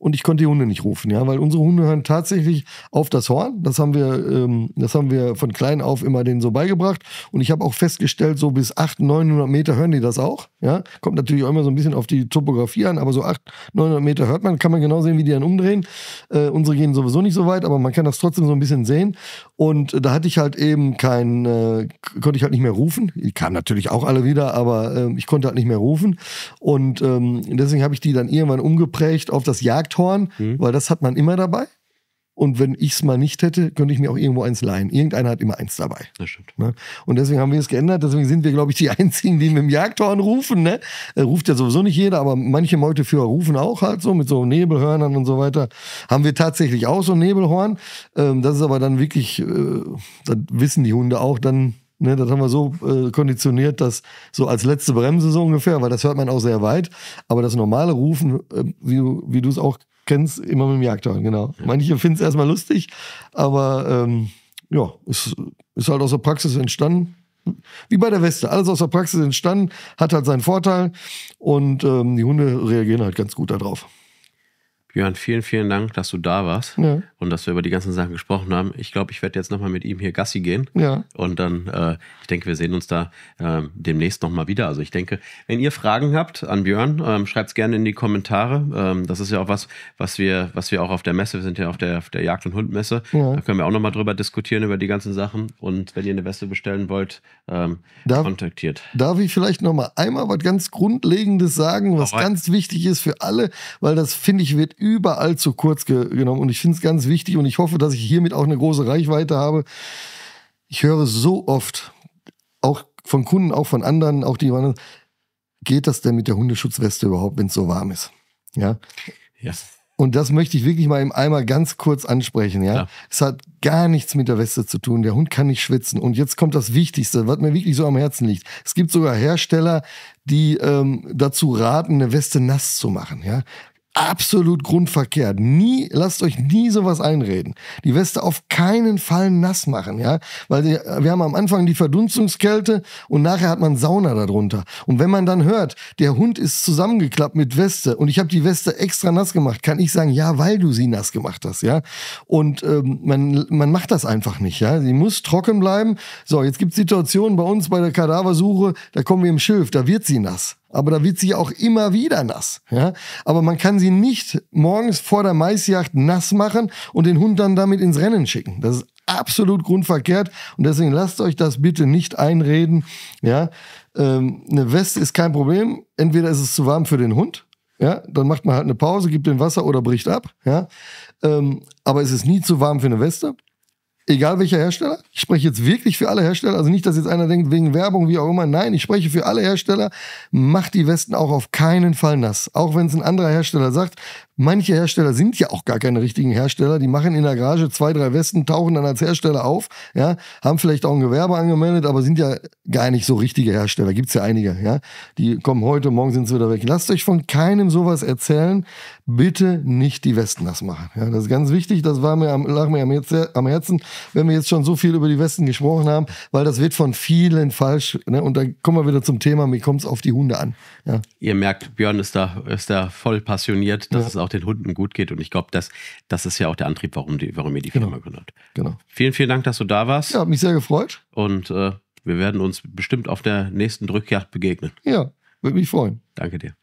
[SPEAKER 2] und ich konnte die Hunde nicht rufen, ja, weil unsere Hunde hören tatsächlich auf das Horn. Das haben wir, ähm, das haben wir von klein auf immer denen so beigebracht. Und ich habe auch festgestellt, so bis 800, 900 Meter hören die das auch. Ja, kommt natürlich auch immer so ein bisschen auf die Topografie an, aber so 800, 900 Meter hört man, kann man genau sehen, wie die dann umdrehen. Äh, unsere gehen sowieso nicht so weit, aber man kann das trotzdem so ein bisschen sehen. Und äh, da hatte ich halt eben kein, äh, konnte ich halt nicht mehr rufen. Die kamen natürlich auch alle wieder, aber ähm, ich konnte halt nicht mehr rufen. Und ähm, deswegen habe ich die dann irgendwann umgeprägt auf das Jagd Faktoren, mhm. weil das hat man immer dabei. Und wenn ich es mal nicht hätte, könnte ich mir auch irgendwo eins leihen. Irgendeiner hat immer eins dabei. Das stimmt. Ne? Und deswegen haben wir es geändert. Deswegen sind wir, glaube ich, die Einzigen, die mit dem Jagdhorn rufen. Ne? Äh, ruft ja sowieso nicht jeder, aber manche Meuteführer rufen auch halt so mit so Nebelhörnern und so weiter. Haben wir tatsächlich auch so ein Nebelhorn. Ähm, das ist aber dann wirklich, äh, das wissen die Hunde auch, dann Ne, das haben wir so äh, konditioniert, dass so als letzte Bremse so ungefähr, weil das hört man auch sehr weit. Aber das normale Rufen, äh, wie, wie du es auch kennst, immer mit dem Jagdhorn, genau. Manche finden es erstmal lustig, aber ähm, ja, ist, ist halt aus der Praxis entstanden. Wie bei der Weste. Alles aus der Praxis entstanden, hat halt seinen Vorteil und ähm, die Hunde reagieren halt ganz gut darauf.
[SPEAKER 1] Björn, vielen, vielen Dank, dass du da warst ja. und dass wir über die ganzen Sachen gesprochen haben. Ich glaube, ich werde jetzt nochmal mit ihm hier Gassi gehen. Ja. Und dann, äh, ich denke, wir sehen uns da äh, demnächst nochmal wieder. Also ich denke, wenn ihr Fragen habt an Björn, ähm, schreibt es gerne in die Kommentare. Ähm, das ist ja auch was, was wir, was wir auch auf der Messe, wir sind ja auf der, auf der Jagd- und Hundmesse, ja. da können wir auch nochmal drüber diskutieren, über die ganzen Sachen. Und wenn ihr eine Weste bestellen wollt, ähm, darf, kontaktiert.
[SPEAKER 2] Darf ich vielleicht nochmal einmal was ganz Grundlegendes sagen, was Alright. ganz wichtig ist für alle, weil das, finde ich, wird überall zu kurz ge genommen. Und ich finde es ganz wichtig und ich hoffe, dass ich hiermit auch eine große Reichweite habe. Ich höre so oft, auch von Kunden, auch von anderen, auch die waren, geht das denn mit der Hundeschutzweste überhaupt, wenn es so warm ist? Ja. ja. Und das möchte ich wirklich mal im Eimer ganz kurz ansprechen. Ja? ja? es hat gar nichts mit der Weste zu tun. Der Hund kann nicht schwitzen. Und jetzt kommt das Wichtigste, was mir wirklich so am Herzen liegt. Es gibt sogar Hersteller, die ähm, dazu raten, eine Weste nass zu machen. Ja, absolut grundverkehrt. Nie, lasst euch nie sowas einreden. Die Weste auf keinen Fall nass machen, ja, weil die, äh, wir haben am Anfang die Verdunstungskälte und nachher hat man Sauna darunter. Und wenn man dann hört, der Hund ist zusammengeklappt mit Weste und ich habe die Weste extra nass gemacht, kann ich sagen, ja, weil du sie nass gemacht hast, ja. Und ähm, man, man macht das einfach nicht, ja. Sie muss trocken bleiben. So, jetzt gibt es Situationen bei uns bei der Kadaversuche, da kommen wir im Schilf, da wird sie nass aber da wird sie auch immer wieder nass. Ja? Aber man kann sie nicht morgens vor der Maisjagd nass machen und den Hund dann damit ins Rennen schicken. Das ist absolut grundverkehrt und deswegen lasst euch das bitte nicht einreden. Ja? Ähm, eine Weste ist kein Problem. Entweder ist es zu warm für den Hund, ja, dann macht man halt eine Pause, gibt den Wasser oder bricht ab, ja. Ähm, aber es ist nie zu warm für eine Weste egal welcher Hersteller. Ich spreche jetzt wirklich für alle Hersteller. Also nicht, dass jetzt einer denkt, wegen Werbung, wie auch immer. Nein, ich spreche für alle Hersteller. Macht die Westen auch auf keinen Fall nass. Auch wenn es ein anderer Hersteller sagt, Manche Hersteller sind ja auch gar keine richtigen Hersteller. Die machen in der Garage zwei, drei Westen, tauchen dann als Hersteller auf, ja, haben vielleicht auch ein Gewerbe angemeldet, aber sind ja gar nicht so richtige Hersteller. Gibt es ja einige, ja. Die kommen heute, morgen sind sie wieder weg. Lasst euch von keinem sowas erzählen. Bitte nicht die Westen das machen. Ja, das ist ganz wichtig. Das war mir am, lag mir am, Herzen, wenn wir jetzt schon so viel über die Westen gesprochen haben, weil das wird von vielen falsch. Ne? Und da kommen wir wieder zum Thema, mir kommt es auf die Hunde an. Ja.
[SPEAKER 1] Ihr merkt, Björn ist da, ist da voll passioniert. Das ja. ist auch den Hunden gut geht. Und ich glaube, das, das ist ja auch der Antrieb, warum, die, warum ihr die genau. Firma gründet. Genau. Vielen, vielen Dank, dass du da warst. Ja, hat mich sehr gefreut. Und äh, wir werden uns bestimmt auf der nächsten Drückjagd begegnen.
[SPEAKER 2] Ja, würde mich freuen.
[SPEAKER 1] Danke dir.